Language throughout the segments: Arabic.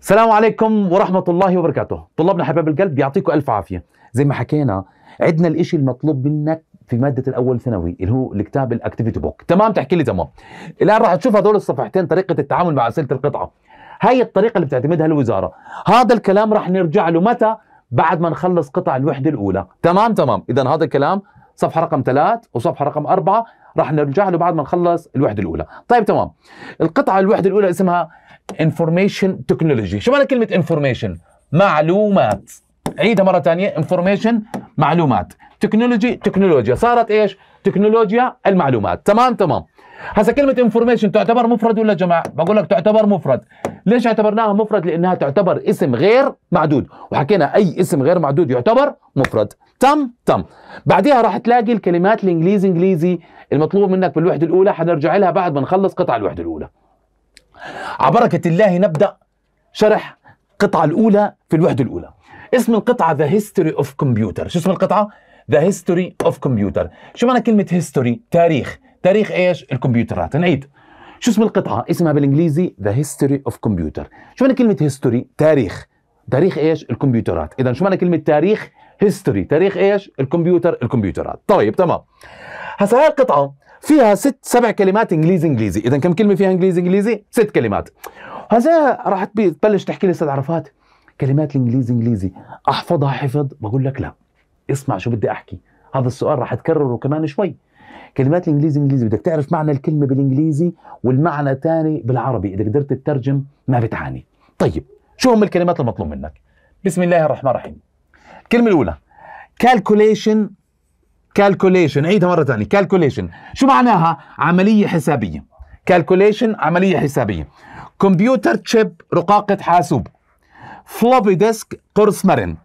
السلام عليكم ورحمة الله وبركاته طلابنا حباب القلب يعطيكم ألف عافية زي ما حكينا عندنا الإشي المطلوب منك في مادة الأول ثانوي اللي هو الكتاب الأكتيفيتي بوك تمام تحكي لي تمام الآن راح تشوف هذول الصفحتين طريقة التعامل مع أسئلة القطعة هاي الطريقة اللي بتعتمدها الوزارة هذا الكلام راح نرجع له متى بعد ما نخلص قطع الوحدة الأولى تمام تمام إذا هذا الكلام صفحة رقم ثلاث وصفحة رقم أربعة راح نرجع له بعد ما نخلص الوحدة الأولى طيب تمام القطعة الوحدة الأولى اسمها انفورميشن تكنولوجي شو معنى كلمه انفورميشن معلومات عيدها مره ثانيه انفورميشن معلومات تكنولوجي تكنولوجيا صارت ايش تكنولوجيا المعلومات تمام تمام هسا كلمه انفورميشن تعتبر مفرد ولا جمع بقول لك تعتبر مفرد ليش اعتبرناها مفرد لانها تعتبر اسم غير معدود وحكينا اي اسم غير معدود يعتبر مفرد تم تم بعديها راح تلاقي الكلمات الانجليزي انجليزي المطلوب منك بالوحده الاولى حنرجع لها بعد ما نخلص قطع الوحده الاولى عبركة الله نبدأ شرح القطعة الأولى في الوحدة الأولى اسم القطعة The History of Computer شو اسم القطعة؟ The History of Computer شو معنى كلمة History؟ تاريخ تاريخ إيش؟ الكمبيوترات نعيد شو اسم القطعة؟ اسمها بالإنجليزي The History of Computer شو معنى كلمة History؟ تاريخ تاريخ إيش؟ الكمبيوترات إذا شو معنى كلمة تاريخ؟ هيستوري تاريخ إيش؟ الكمبيوتر الكمبيوترات طيب تمام هسا هاي القطعة فيها ست سبع كلمات انجليزي انجليزي اذا كم كلمه فيها انجليزي انجليزي ست كلمات هذا راح تبلش تحكي لي استاذ عرفات كلمات الانجليزي انجليزي احفظها حفظ بقول لك لا اسمع شو بدي احكي هذا السؤال راح تكرره كمان شوي كلمات الانجليزي انجليزي بدك تعرف معنى الكلمه بالانجليزي والمعنى تاني بالعربي اذا قدرت تترجم ما بتعاني طيب شو هم الكلمات المطلوب منك بسم الله الرحمن الرحيم الكلمه الاولى calculation كالكوليشن عيدها مره ثانيه كالكوليشن شو معناها عمليه حسابيه كالكوليشن عمليه حسابيه كمبيوتر تشيب رقاقه حاسوب فلوبي ديسك قرص مرن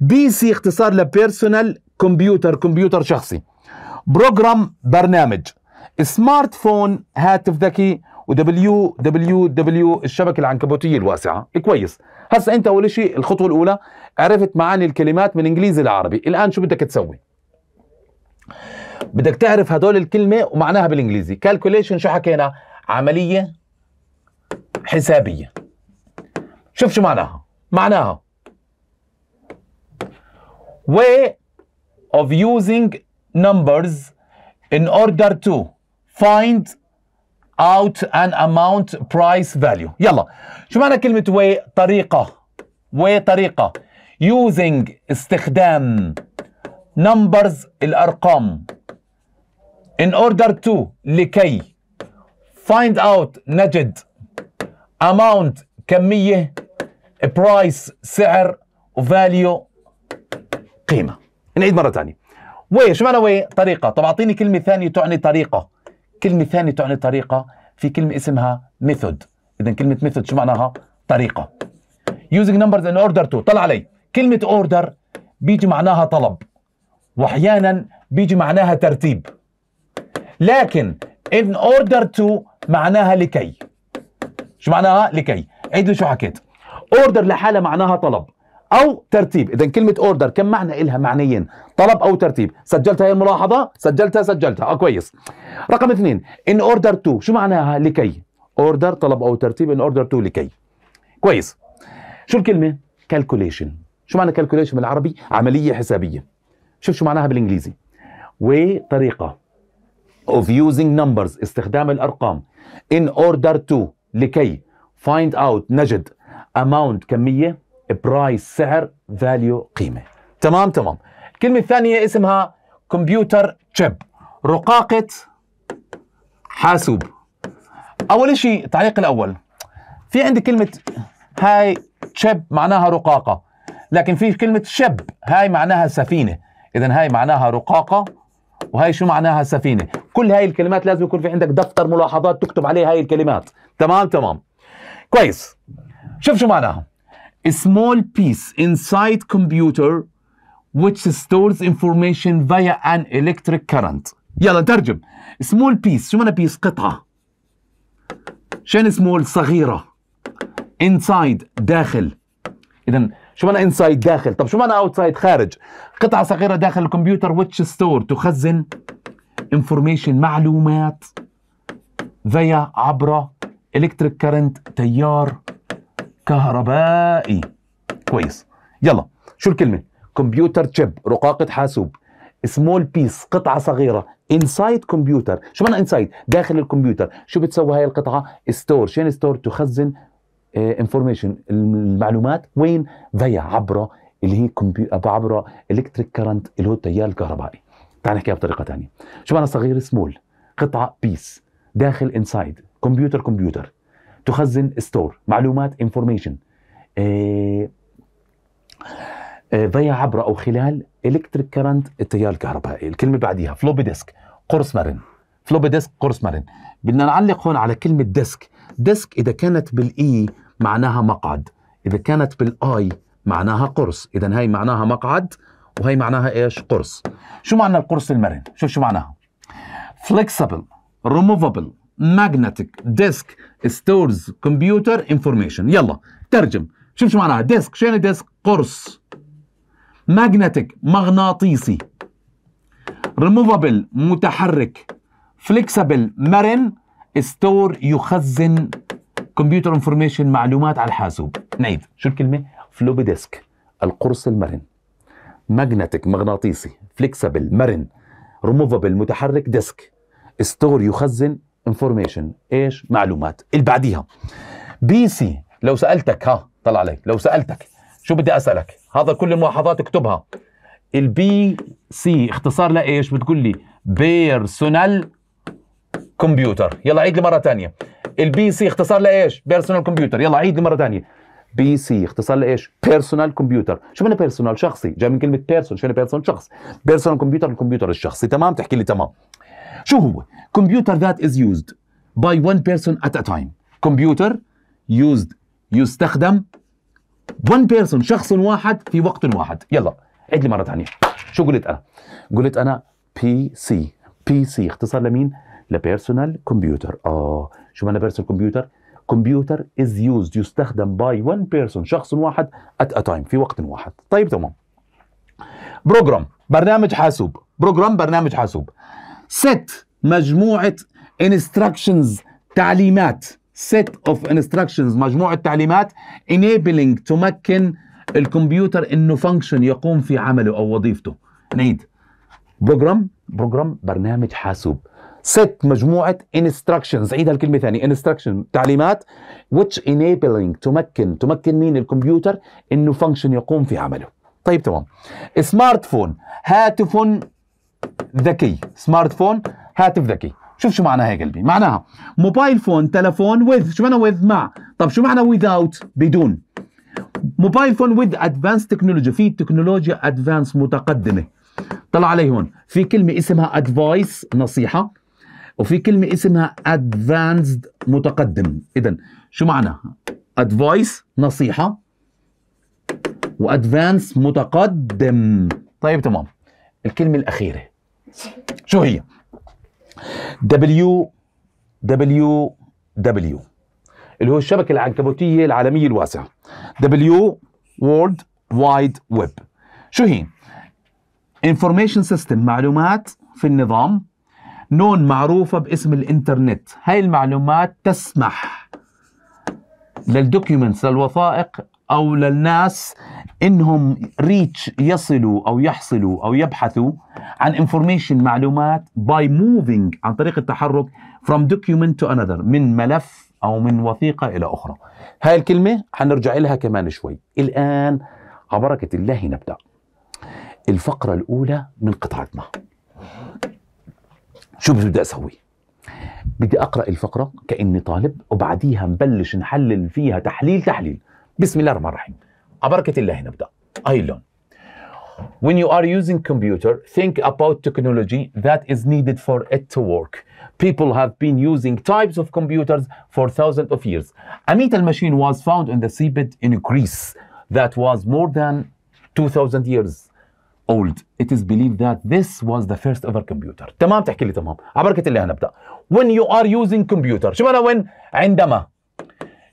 بي سي اختصار لبيرسونال كمبيوتر كمبيوتر شخصي بروجرام برنامج سمارت فون هاتف ذكي ودبليو دبليو دبليو الشبكه العنكبوتيه الواسعه كويس هسا انت اول شيء الخطوه الاولى عرفت معاني الكلمات من انجليزي لعربي الان شو بدك تسوي بدك تعرف هدول الكلمه ومعناها بالانجليزي كالكوليشن شو حكينا عمليه حسابيه شوف شو معناها معناها way of using numbers in order to find out an amount price value يلا شو معنى كلمة way طريقة way طريقة using استخدام numbers الأرقام in order to لكي find out نجد amount كمية price سعر value قيمة نعيد مرة ثانية وي شو معنى وي طريقة طب أعطيني كلمة ثانية تعني طريقة كلمة ثانية تعني طريقة في كلمة اسمها method إذا كلمة method شو معناها طريقة using numbers in order to طلع علي كلمة order بيجي معناها طلب واحيانا بيجي معناها ترتيب لكن in order to معناها لكي شو معناها لكي عيد لي شو حكيت اوردر لحالها معناها طلب او ترتيب اذا كلمه اوردر كم معنى إلها معنيين طلب او ترتيب سجلت هاي الملاحظه سجلتها سجلتها اه كويس رقم اثنين ان اوردر تو شو معناها لكي اوردر طلب او ترتيب ان اوردر تو لكي كويس شو الكلمه كالكوليشن شو معنى كالكوليشن بالعربي عمليه حسابيه شوف شو معناها بالانجليزي طريقة of using numbers استخدام الارقام in order to لكي find out نجد amount كميه price سعر value قيمه تمام تمام الكلمه الثانيه اسمها كمبيوتر تشيب رقاقه حاسوب اول شيء التعليق الاول في عندي كلمه هاي تشيب معناها رقاقه لكن في كلمه شب هاي معناها سفينه إذا هاي معناها رقاقة وهي شو معناها سفينة كل هاي الكلمات لازم يكون في عندك دفتر ملاحظات تكتب عليه هاي الكلمات تمام تمام كويس شوف شو معناها A small piece inside computer which stores information via an electric current يلا ترجم small piece شو معنى piece قطعة شين small صغيرة inside داخل إذا شو معنى انسايد داخل طب شو معنى اوتسايد خارج قطعه صغيره داخل الكمبيوتر ويتش ستور تخزن انفورميشن معلومات فيا عبر الكتريك كارنت تيار كهربائي كويس يلا شو الكلمه كمبيوتر تشيب رقاقه حاسوب سمول بيس قطعه صغيره انسايد كمبيوتر شو معنى انسايد داخل الكمبيوتر شو بتسوي هاي القطعه ستور شين ستور تخزن انفورميشن آه، المعلومات وين فيا عبر اللي هي كمبيوتر عبر الكتريك كرنت اللي هو التيار الكهربائي تعال نحكيها بطريقه ثانيه معنى صغير سمول قطعه بيس داخل انسايد كمبيوتر كمبيوتر تخزن ستور معلومات انفورميشن إيه آه، ضيع عبر او خلال الكتريك كرنت التيار الكهربائي الكلمه بعديها فلوبي ديسك قرص مرن فلوبي ديسك قرص مرن بدنا نعلق هون على كلمه ديسك ديسك اذا كانت بالاي e معناها مقعد إذا كانت بالآي معناها قرص إذا هاي معناها مقعد وهي معناها إيش قرص شو معنى القرص المرن شوف شو معناها flexible removable magnetic disk stores computer information يلا ترجم شوف شو معناها ديسك شو يعني ديسك قرص ماجنتيك مغناطيسي ريموفابل متحرك فليكسبل مرن ستور يخزن كمبيوتر انفورميشن معلومات على الحاسوب نعيد شو الكلمه فلوبي ديسك القرص المرن ماجنتيك مغناطيسي فليكسبل مرن ريموفابل متحرك ديسك ستور يخزن انفورميشن ايش معلومات اللي بعديها بي سي لو سالتك ها طلع عليك لو سالتك شو بدي اسالك هذا كل الملاحظات اكتبها البي سي اختصار لايش بتقول لي بيرسونال كمبيوتر يلا عيد لي مره ثانيه البي سي اختصار لايش؟ بيرسونال كمبيوتر يلا عيد مره ثانيه بي سي اختصار لايش؟ بيرسونال كمبيوتر، شو معنى بيرسونال؟ شخصي، جاي من كلمة بيرسون، شو معنى بيرسون؟ شخص، بيرسونال كمبيوتر الكمبيوتر الشخصي، تمام؟ تحكي لي تمام. شو هو؟ كمبيوتر ذات از يوزد باي ون بيرسون ات ا تايم، كمبيوتر يوزد يستخدم ون بيرسون شخص واحد في وقت واحد، يلا عيد لي مرة ثانية. شو قلت أنا؟ قلت أنا بي سي، بي سي اختصار لمين؟ لبيرسونال كمبيوتر، آه شوف انا بيرسون كمبيوتر كمبيوتر از يوزد يستخدم باي وان بيرسون شخص واحد ات ا تايم في وقت واحد طيب تمام بروجرام برنامج حاسوب بروجرام برنامج حاسوب ست مجموعه انستراكشنز تعليمات set of instructions مجموعة تعليمات enabling تمكن الكمبيوتر انه function يقوم في عمله او وظيفته نعيد بروجرام بروجرام برنامج حاسوب ست مجموعه instructions عيدها الكلمه ثانية instruction تعليمات which enabling تمكن تمكن مين الكمبيوتر انه فانكشن يقوم في عمله طيب تمام سمارت فون هاتف ذكي سمارت فون هاتف ذكي شوف شو معناها يا قلبي معناها موبايل فون تلفون with شو معنى with مع طب شو معنى without بدون موبايل فون with ادفانس تكنولوجي في تكنولوجيا ادفانس متقدمه طلع علي هون في كلمه اسمها advice نصيحه وفي كلمه اسمها ادفانسد متقدم اذا شو معنى ادفايس نصيحه advanced متقدم طيب تمام الكلمه الاخيره شو هي دبليو دبليو دبليو اللي هو الشبكه العنكبوتيه العالميه الواسعه دبليو وورد وايد ويب شو هي انفورميشن سيستم معلومات في النظام نون معروفة باسم الإنترنت هاي المعلومات تسمح للدوكيومنتس للوثائق أو للناس إنهم ريتش يصلوا أو يحصلوا أو يبحثوا عن انفورميشن معلومات باي موفينج عن طريق التحرك فروم دوكيومنت تو انذر من ملف أو من وثيقة إلى أخرى هاي الكلمة حنرجع لها كمان شوي الآن على بركة الله نبدأ الفقرة الأولى من قطعتنا شو بدي اسوي بدي اقرا الفقره كاني طالب وبعديها نبلش نحلل فيها تحليل تحليل بسم الله الرحمن الرحيم على بركه الله نبدا اللون When you are using computer, think about technology that is needed for it to work. People have been using types of computers for thousands of years. A metal machine was found in the seabed in Greece that was more than 2000 years old it is believed that this was the first ever computer تمام تحكي لي تمام على بركة الله هنبدأ when you are using computer شو معنى when عندما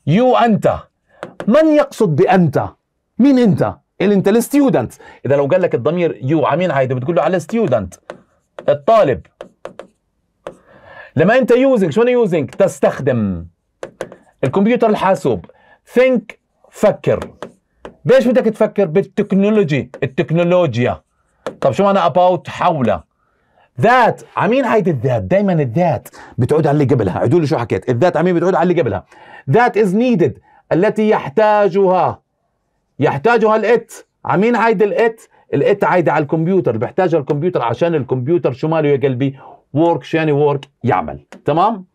you أنت من يقصد بأنت مين أنت اللي أنت الستودنت إذا لو قال لك الضمير you مين عايدة بتقول له على الستودنت الطالب لما أنت using شو معنى using تستخدم الكمبيوتر الحاسوب think فكر بايش بدك تفكر بالتكنولوجي التكنولوجيا طب شو معنى اباوت حول ذات عمين هيدي الذات دائما الذات بتعود على اللي قبلها عدوا لي شو حكيت الذات عمين بتعود على اللي قبلها ذات از نيدد التي يحتاجها يحتاجها الات عمين هيدي الات الات عايدة على الكمبيوتر بحتاجها الكمبيوتر عشان الكمبيوتر شو ماله يا قلبي ورك شو يعني ورك يعمل تمام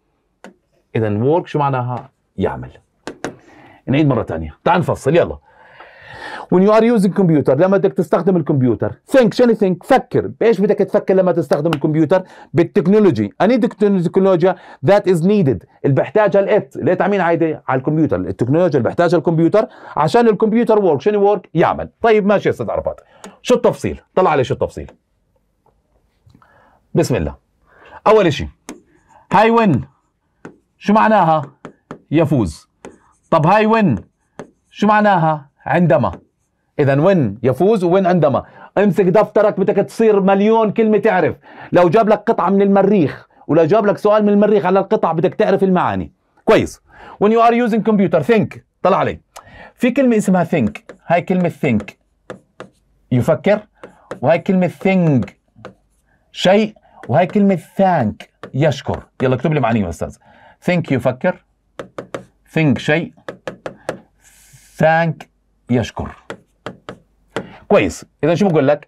اذا ورك شو معناها يعمل نعيد مره ثانيه تعال نفصل يلا when you are using computer لما بدك تستخدم الكمبيوتر think شنو think فكر بايش بدك تفكر لما تستخدم الكمبيوتر بالتكنولوجي اني تكنولوجيا ذات از نيدد اللي بحتاجها الات الات على مين عايده على الكمبيوتر التكنولوجيا اللي بحتاجها الكمبيوتر عشان الكمبيوتر ورك شنو ورك يعمل طيب ماشي يا استاذ عرفات شو التفصيل طلع علي شو التفصيل بسم الله اول شيء هاي وين شو معناها يفوز طب هاي وين شو معناها عندما اذا وين يفوز وين عندما امسك دفترك بدك تصير مليون كلمه تعرف لو جاب لك قطعه من المريخ ولو جاب لك سؤال من المريخ على القطع بدك تعرف المعاني كويس when you are using computer think طلع علي في كلمه اسمها think هاي كلمه think يفكر وهاي كلمه think شيء وهاي كلمه thank يشكر يلا اكتب لي معانيها استاذ think يفكر think شيء thank يشكر كويس اذا شو بقول لك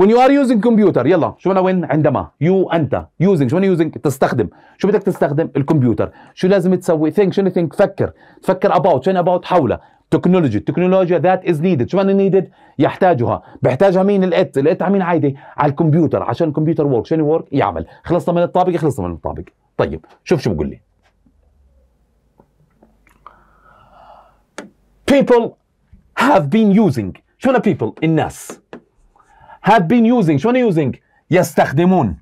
when you are using computer يلا شو انا وين عندما you انت using شو انا using تستخدم شو بدك تستخدم الكمبيوتر شو لازم تسوي think شو think فكر تفكر about شو about حوله تكنولوجي التكنولوجيا ذات از نيدد شو معنى نيدد يحتاجها بيحتاجها مين الات الات عمين عايده على الكمبيوتر عشان الكمبيوتر ورك شنو ورك يعمل خلصنا من الطابق خلصنا من الطابق طيب شوف شو بقول لي people have been using شو ذا بيبل الناس have been using شو using يستخدمون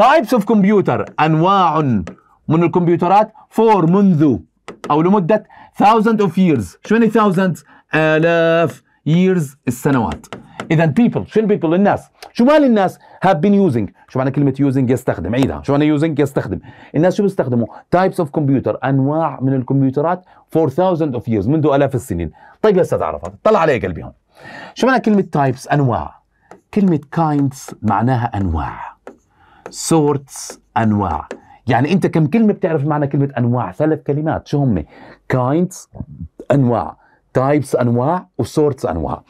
types of computer انواع من الكمبيوترات for منذ او لمده thousand of years شو يعني thousand الاف years السنوات اذا بيبل شو البيبل الناس شو مال الناس هاف بين يوزنج شو معنى كلمه يوزنج يستخدم عيدها شو معنى يوزنج يستخدم الناس شو بيستخدموا تايبس اوف كمبيوتر انواع من الكمبيوترات فور اوف ييرز منذ الاف السنين طيب يا استاذ عرفات طلع علي قلبي هون شو معنى كلمه تايبس انواع كلمه كايندز معناها انواع سورتس انواع يعني انت كم كلمه بتعرف معنى كلمه انواع ثلاث كلمات شو هم كايندز انواع تايبس انواع وسورتس انواع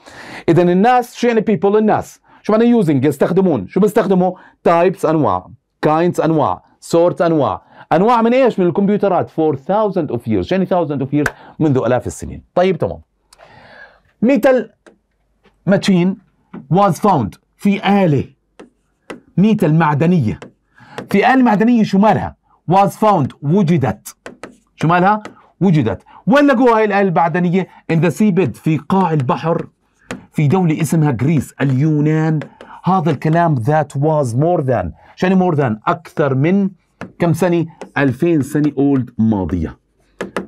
اذا الناس شو يعني بيبل الناس شو معنى يوزنج يستخدمون شو بيستخدموا تايبس انواع كاينتس انواع سورتس انواع انواع من ايش من الكمبيوترات فور اوف ييرز يعني 1000 اوف ييرز منذ الاف السنين طيب تمام ميتال ماتشين واز فاوند في آلة ميتال معدنية في آلة معدنية شو مالها؟ واز فاوند وجدت شو مالها؟ وجدت لقوا هاي الآلة البعدنية in the seabed في قاع البحر في دولة اسمها غريس اليونان هذا الكلام that was more than شنو more than أكثر من كم سنة 2000 سنة أولد ماضية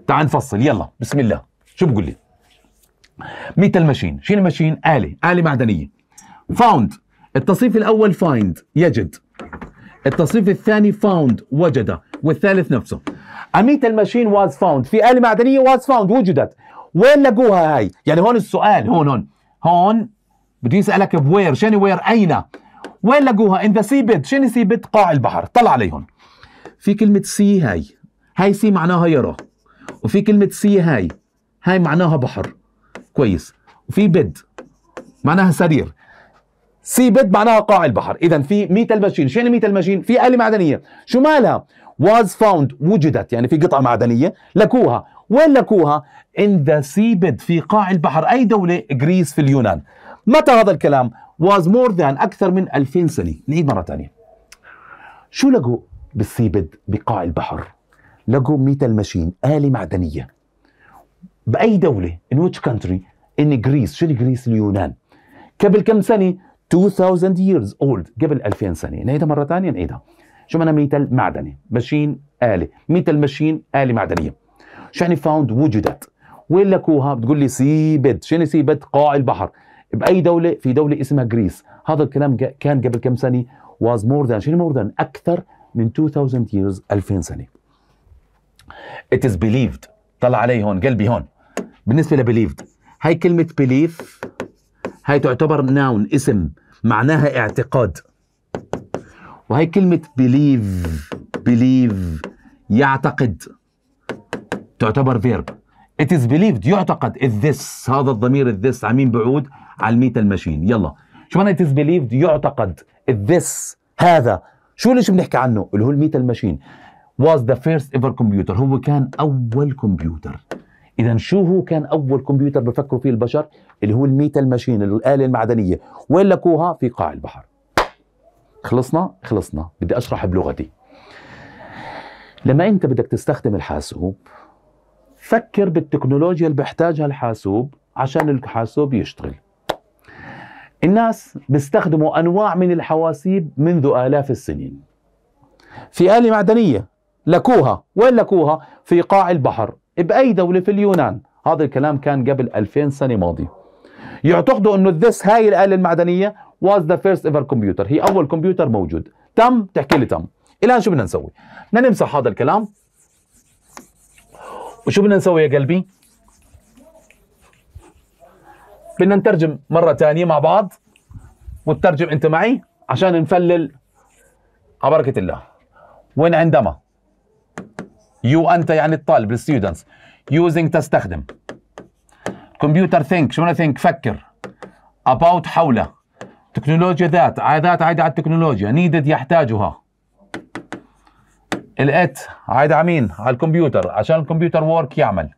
تعال نفصل يلا بسم الله شو بقول لي ميتال ماشين شنو ماشين آلة آلة معدنية found التصريف الأول find يجد التصريف الثاني found وجد والثالث نفسه اميت الماشين واز فاوند في آلة معدنية واز فاوند وجدت وين لقوها هاي يعني هون السؤال هون هون هون بده يسألك بوير شنو وير أين وين لقوها ان ذا سيبت شنو سيبت قاع البحر طلع عليهم في كلمة سي هاي هاي سي معناها يرى وفي كلمة سي هاي هاي معناها بحر كويس وفي بد معناها سرير سي بد معناها قاع البحر اذا في ميتال ماشين شنو ميتال ماشين في آلة معدنية شو مالها was found وجدت يعني في قطعة معدنية لقوها وين لقوها in the seabed في قاع البحر أي دولة غريس في اليونان متى هذا الكلام was more than أكثر من 2000 سنة نعيد مرة ثانية شو لقوا بالسيبد بقاع البحر لقوا ميتال ماشين آلة معدنية بأي دولة in which country in Greece شو جريس اليونان قبل كم سنة 2000 years old قبل 2000 سنة نعيدها مرة ثانية نعيدها شو معنى ميتال معدني ماشين آلة ميتال ماشين آلة معدنية شو يعني فاوند وجدت وين لكوها بتقول لي سيبد شنو يعني سيبد قاع البحر باي دولة في دولة اسمها جريس هذا الكلام كان قبل كم سنة was more than شنو يعني more than اكثر من 2000 years 2000 سنة it is believed طلع علي هون قلبي هون بالنسبة لبليفد هاي كلمة بليف هاي تعتبر ناون اسم معناها اعتقاد وهي كلمة بليف بليف يعتقد تعتبر فيرب It is believed يعتقد this هذا الضمير this على مين بعود؟ على الميتا المشين يلا شو معنى it is believed يعتقد this هذا شو ليش بنحكي عنه اللي هو الميتا المشين was the first ever computer هو كان أول كمبيوتر إذا شو هو كان أول كمبيوتر بفكروا فيه البشر اللي هو الميتا الماشين الآلة المعدنية وين لقوها في قاع البحر خلصنا خلصنا بدي اشرح بلغتي لما انت بدك تستخدم الحاسوب فكر بالتكنولوجيا اللي بيحتاجها الحاسوب عشان الحاسوب يشتغل الناس بيستخدموا انواع من الحواسيب منذ الاف السنين في آلة معدنية لكوها وين لكوها في قاع البحر بأي دولة في اليونان هذا الكلام كان قبل 2000 سنة ماضي يعتقدوا أنه الذس هاي الآلة المعدنية was the first ever computer هي اول كمبيوتر موجود تم تحكي لي تم الان شو بدنا نسوي بدنا نمسح هذا الكلام وشو بدنا نسوي يا قلبي بدنا نترجم مره ثانيه مع بعض وتترجم انت معي عشان نفلل على بركه الله وين عندما يو انت يعني الطالب الستودنتس يوزنج تستخدم كمبيوتر ثينك شو بدنا ثينك فكر about حول تكنولوجيا ذات آه، ذات عايدة على التكنولوجيا نيدد يحتاجها الات عايدة على مين؟ على الكمبيوتر عشان الكمبيوتر وورك يعمل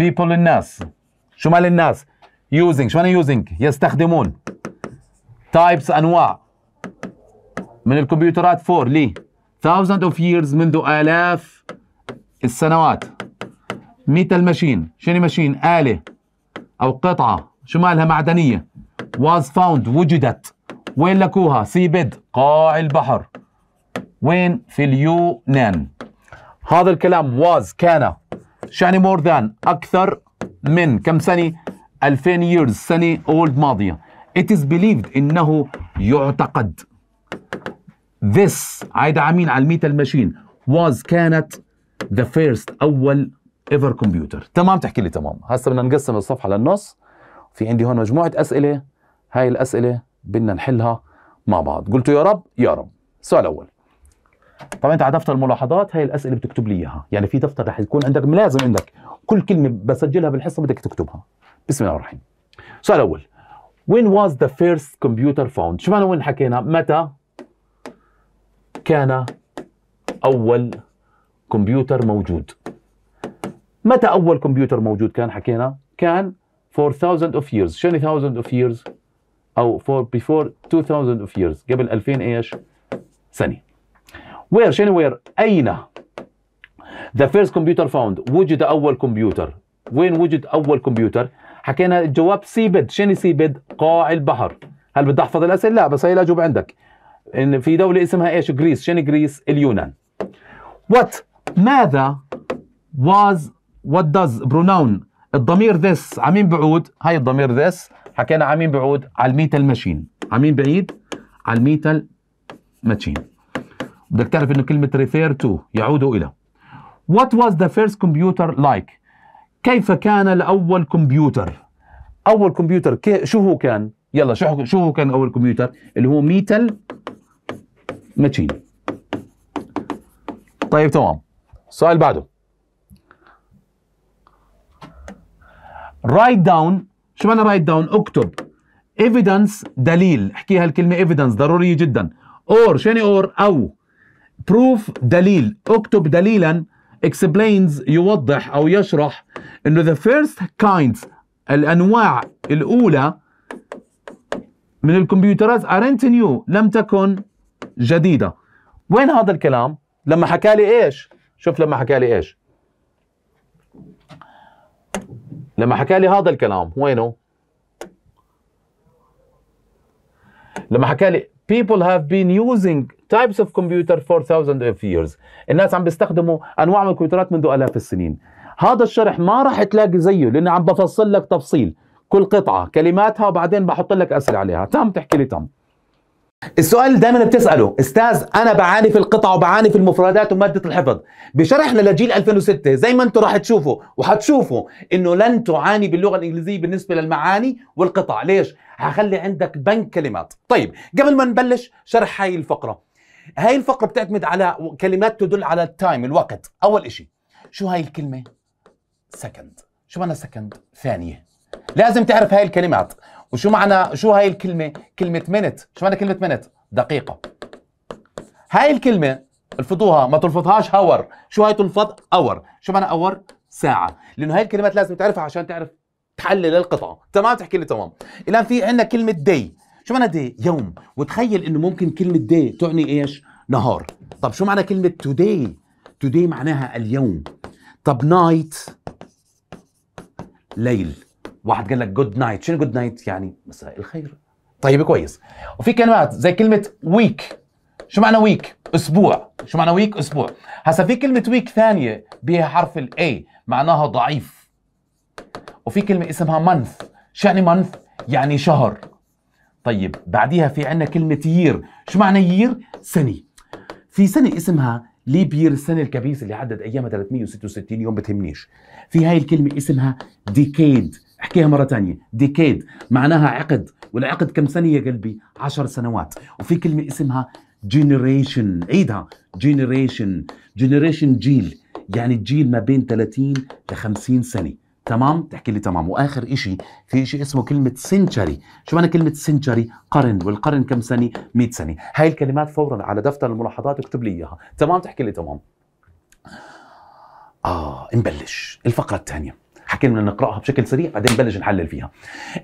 people الناس شو مال الناس؟ using شو معنى using؟ يستخدمون types انواع من الكمبيوترات فور ليه؟ thousands of years منذ آلاف السنوات ميتال ماشين شنو ماشين؟ آلة أو قطعة شو مالها معدنية was found وجدت وين لكوها سي بيد قاع البحر وين في اليونان هذا الكلام was كان شعني more than أكثر من كم سنة 2000 years سنة old ماضية it is believed إنه يعتقد this عيد عمين على الميتا المشين was كانت the first أول ever computer تمام تحكي لي تمام هسه بدنا نقسم الصفحة للنص في عندي هون مجموعة أسئلة هاي الأسئلة بدنا نحلها مع بعض قلت يا رب يا رب السؤال الأول طبعا انت على دفتر الملاحظات هاي الاسئله بتكتب لي اياها يعني في دفتر رح يكون عندك لازم عندك كل كلمه بسجلها بالحصه بدك تكتبها بسم الله الرحمن الرحيم السؤال الاول وين واز ذا فيرست كمبيوتر فاوند شو معنى وين حكينا متى كان اول كمبيوتر موجود متى اول كمبيوتر موجود كان حكينا كان for thousand of years شنو thousand of years أو for before 2000 of years قبل 2000 إيش سنة where شنو وير أين the first computer found وجد أول كمبيوتر وين وجد أول كمبيوتر حكينا الجواب سيبد شنو سيبد قاع البحر هل بدي أحفظ الأسئلة لا بس هي الأجوبة عندك إن في دولة اسمها إيش جريس شنو جريس اليونان what ماذا was what does pronoun الضمير ذس عمين مين بعود هاي الضمير ذس حكينا عمين مين بعود على الميتال ماشين عمين مين بعيد على الميتال ماشين بدك تعرف انه كلمه ريفير تو يعود الى وات واز ذا فيرست كمبيوتر لايك كيف كان الاول كمبيوتر اول كمبيوتر كي شو هو كان يلا شو شو هو كان اول كمبيوتر اللي هو ميتال ماشين طيب تمام السؤال بعده رايت داون شو معنى رايت داون اكتب ايفيدنس دليل احكي هالكلمه ايفيدنس ضروريه جدا اور يعني اور او بروف دليل اكتب دليلا explains يوضح او يشرح انه the first kinds الانواع الاولى من الكمبيوترات ارنت نيو لم تكن جديده وين هذا الكلام لما حكى لي ايش شوف لما حكى لي ايش لما حكى لي هذا الكلام وينه؟ لما حكى لي people have been using types of computer for thousands of years الناس عم بيستخدموا انواع من الكمبيوترات منذ الاف السنين هذا الشرح ما راح تلاقي زيه لاني عم بفصل لك تفصيل كل قطعه كلماتها وبعدين بحط لك اسئله عليها تم تحكي لي تم السؤال دايما بتساله استاذ انا بعاني في القطع وبعاني في المفردات وماده الحفظ بشرحنا لجيل 2006 زي ما انتم راح تشوفوا وحتشوفوا انه لن تعاني باللغه الانجليزيه بالنسبه للمعاني والقطع ليش هخلي عندك بنك كلمات طيب قبل ما نبلش شرح هاي الفقره هاي الفقره بتعتمد على كلمات تدل على التايم الوقت اول شيء شو هاي الكلمه سكند شو معنى سكند ثانيه لازم تعرف هاي الكلمات وشو معنى شو هاي الكلمه كلمه منت شو معنى كلمه منت دقيقه هاي الكلمه الفضوها ما تلفظهاش هاور شو هاي تلفظ اور شو معنى اور ساعه لانه هاي الكلمات لازم تعرفها عشان تعرف تحلل القطعه تمام تحكي لي تمام الان في عندنا كلمه دي شو معنى دي يوم وتخيل انه ممكن كلمه دي تعني ايش نهار طب شو معنى كلمه today today معناها اليوم طب نايت ليل واحد قال لك جود نايت شنو جود نايت يعني مساء الخير طيب كويس وفي كلمات زي كلمه ويك شو معنى ويك اسبوع شو معنى ويك اسبوع هسا في كلمه ويك ثانيه بها حرف الاي معناها ضعيف وفي كلمه اسمها مانث شو يعني مانث يعني شهر طيب بعديها في عندنا كلمه يير شو معنى يير سنه في سنه اسمها ليب يير السنه الكبيسه اللي عدد ايامها 366 يوم بتهمنيش في هاي الكلمه اسمها ديكيد احكيها مره ثانيه ديكيد معناها عقد والعقد كم سنه يا قلبي 10 سنوات وفي كلمه اسمها جينيريشن عيدها جينيريشن جينيريشن جيل يعني الجيل ما بين 30 ل 50 سنه تمام تحكي لي تمام واخر شيء في شيء اسمه كلمه سنشري شو معنى كلمه سنشري قرن والقرن كم سنه 100 سنه هاي الكلمات فورا على دفتر الملاحظات اكتب لي اياها تمام تحكي لي تمام اه نبلش الفقره الثانيه حكينا بدنا نقراها بشكل سريع بعدين نبلش نحلل فيها.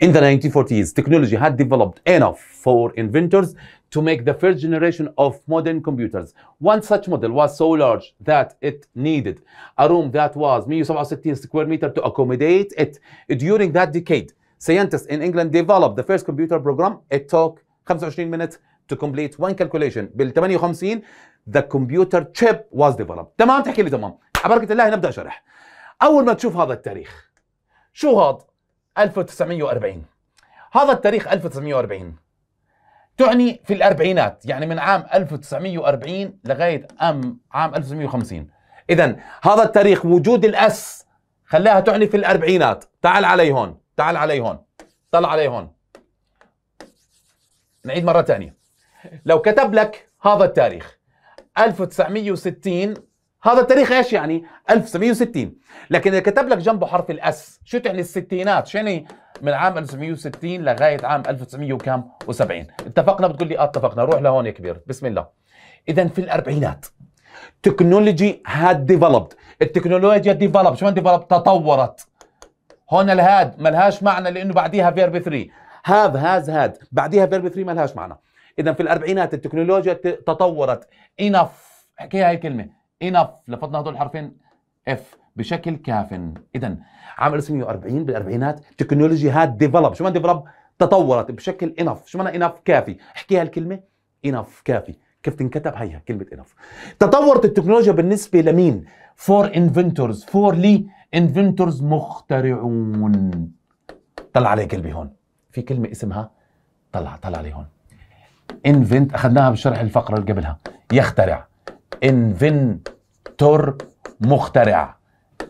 In the 1940s, technology had developed enough for inventors to make the first generation of modern computers. One such model was so large that it needed a room that was 167 square meter to accommodate it. During that decade, scientists in England developed the first computer program. It took 25 minutes to complete one calculation. بال 58 the computer chip was developed. تمام تحكي لي تمام. على بركة الله نبدأ شرح. اول ما تشوف هذا التاريخ شو هذا 1940 هذا التاريخ 1940 تعني في الاربعينات يعني من عام 1940 لغايه ام عام 1950 اذا هذا التاريخ وجود الاس خلاها تعني في الاربعينات تعال علي هون تعال علي هون طلع علي هون نعيد مره ثانيه لو كتب لك هذا التاريخ 1960 هذا التاريخ ايش يعني 1960 لكن اذا كتب لك جنبه حرف الاس شو تعني الستينات شو يعني من عام 1960 لغايه عام 1970 اتفقنا بتقول لي اه اتفقنا روح لهون يا كبير بسم الله اذا في الاربعينات تكنولوجي هاد ديفلوبد التكنولوجيا ديفلوبد شو ديفلوب تطورت هون الهاد ملهاش معنى لانه بعديها فيرب 3 هاف هاز هاد بعديها فيرب 3 ملهاش معنى اذا في الاربعينات التكنولوجيا تطورت انف حكيها هاي الكلمه انف لفظنا هدول الحرفين اف بشكل كاف اذا عام 1940 بالاربعينات تكنولوجي هاد ديفلوب شو ما ديفلوب تطورت بشكل انف شو معنى انف كافي احكيها الكلمه انف كافي كيف تنكتب هيها كلمه انف تطورت التكنولوجيا بالنسبه لمين فور انفنتورز فور لي انفنتورز مخترعون طلع علي قلبي هون في كلمه اسمها طلع طلع علي هون انفنت اخذناها بشرح الفقره اللي قبلها يخترع انفنتور مخترع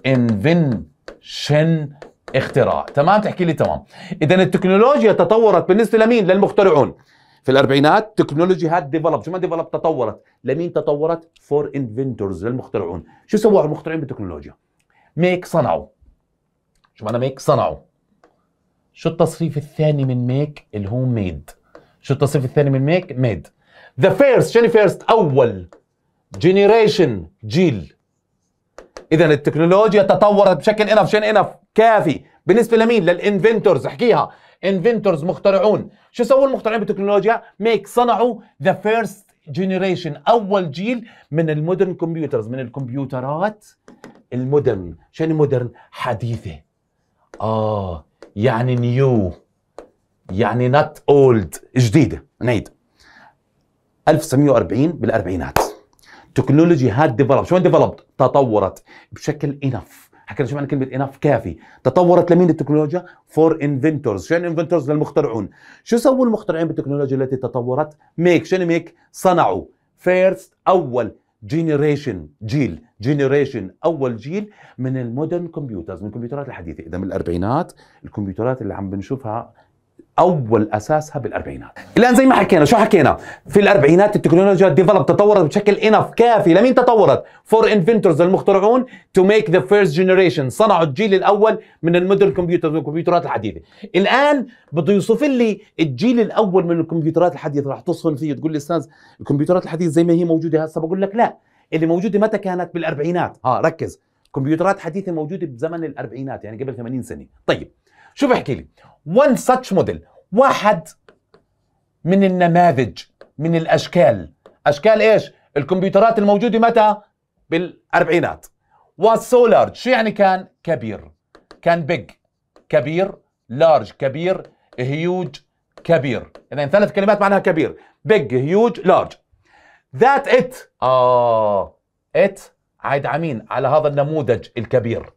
انفنشن اختراع تمام تحكي لي تمام اذا التكنولوجيا تطورت بالنسبه لمين للمخترعون في الاربعينات تكنولوجي هاد ديفلوب شو ما ديفلوب تطورت لمين تطورت فور انفنتورز للمخترعون شو سووا المخترعين بالتكنولوجيا ميك صنعوا شو معنى ميك صنعوا شو التصريف الثاني من ميك اللي هو ميد شو التصريف الثاني من ميك ميد ذا فيرست شنو فيرست اول جينيريشن جيل اذا التكنولوجيا تطورت بشكل انف شان انف كافي بالنسبه لمين للانفنتورز احكيها انفنتورز مخترعون شو سووا المخترعين بالتكنولوجيا ميك صنعوا ذا فيرست جينيريشن اول جيل من المودرن كمبيوترز من الكمبيوترات المودرن شنو مودرن حديثه اه يعني نيو يعني نوت اولد جديده نعيد 1940 بالاربعينات تكنولوجي هاد ديفلوب شلون ديفلوب تطورت بشكل انف حكينا شو معنى كلمه انف كافي تطورت لمين التكنولوجيا فور انفنتورز شو انفنتورز للمخترعون شو سووا المخترعين بالتكنولوجيا التي تطورت ميك شو ميك صنعوا فيرست اول جينيريشن جيل جينيريشن اول جيل من المودرن كمبيوترز من الكمبيوترات الحديثه اذا من الاربعينات الكمبيوترات اللي عم بنشوفها اول اساسها بالاربعينات الان زي ما حكينا شو حكينا في الاربعينات التكنولوجيا ديفلوب تطورت بشكل انف كافي لمين تطورت فور انفنتورز المخترعون تو ميك ذا فيرست جنريشن صنعوا الجيل الاول من المودرن كمبيوترز والكمبيوترات الحديثه الان بده يوصف لي الجيل الاول من الكمبيوترات الحديثه راح تصفن فيه تقول لي استاذ الكمبيوترات الحديثه زي ما هي موجوده هسه بقول لك لا اللي موجوده متى كانت بالاربعينات ها ركز كمبيوترات حديثه موجوده بزمن الاربعينات يعني قبل 80 سنه طيب شو بحكي لي وان such موديل واحد من النماذج من الاشكال اشكال ايش الكمبيوترات الموجوده متى بالاربعينات والسولار لارج شو يعني كان كبير كان بيج كبير لارج كبير هيوج كبير اذا ثلاث كلمات معناها كبير بيج هيوج لارج ذات ات اه ات عايد على مين على هذا النموذج الكبير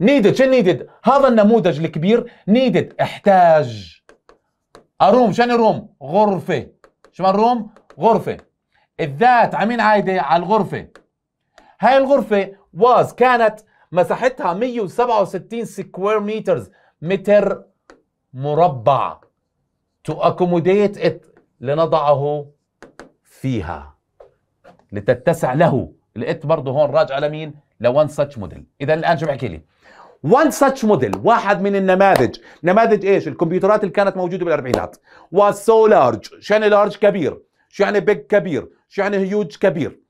نيدد شن نيدد هذا النموذج الكبير نيدد احتاج اروم شن روم غرفه شو روم غرفه الذات عمين عايده على الغرفه هاي الغرفه واز كانت مساحتها 167 سكوير مترز متر مربع to accommodate it لنضعه فيها لتتسع له الات برضه هون على لمين؟ لوان ساتش موديل اذا الان شو بحكي لي وان ساتش موديل واحد من النماذج نماذج ايش الكمبيوترات اللي كانت موجوده بالاربعينات واز سو لارج شو يعني لارج كبير شو يعني بيج كبير شو يعني هيوج كبير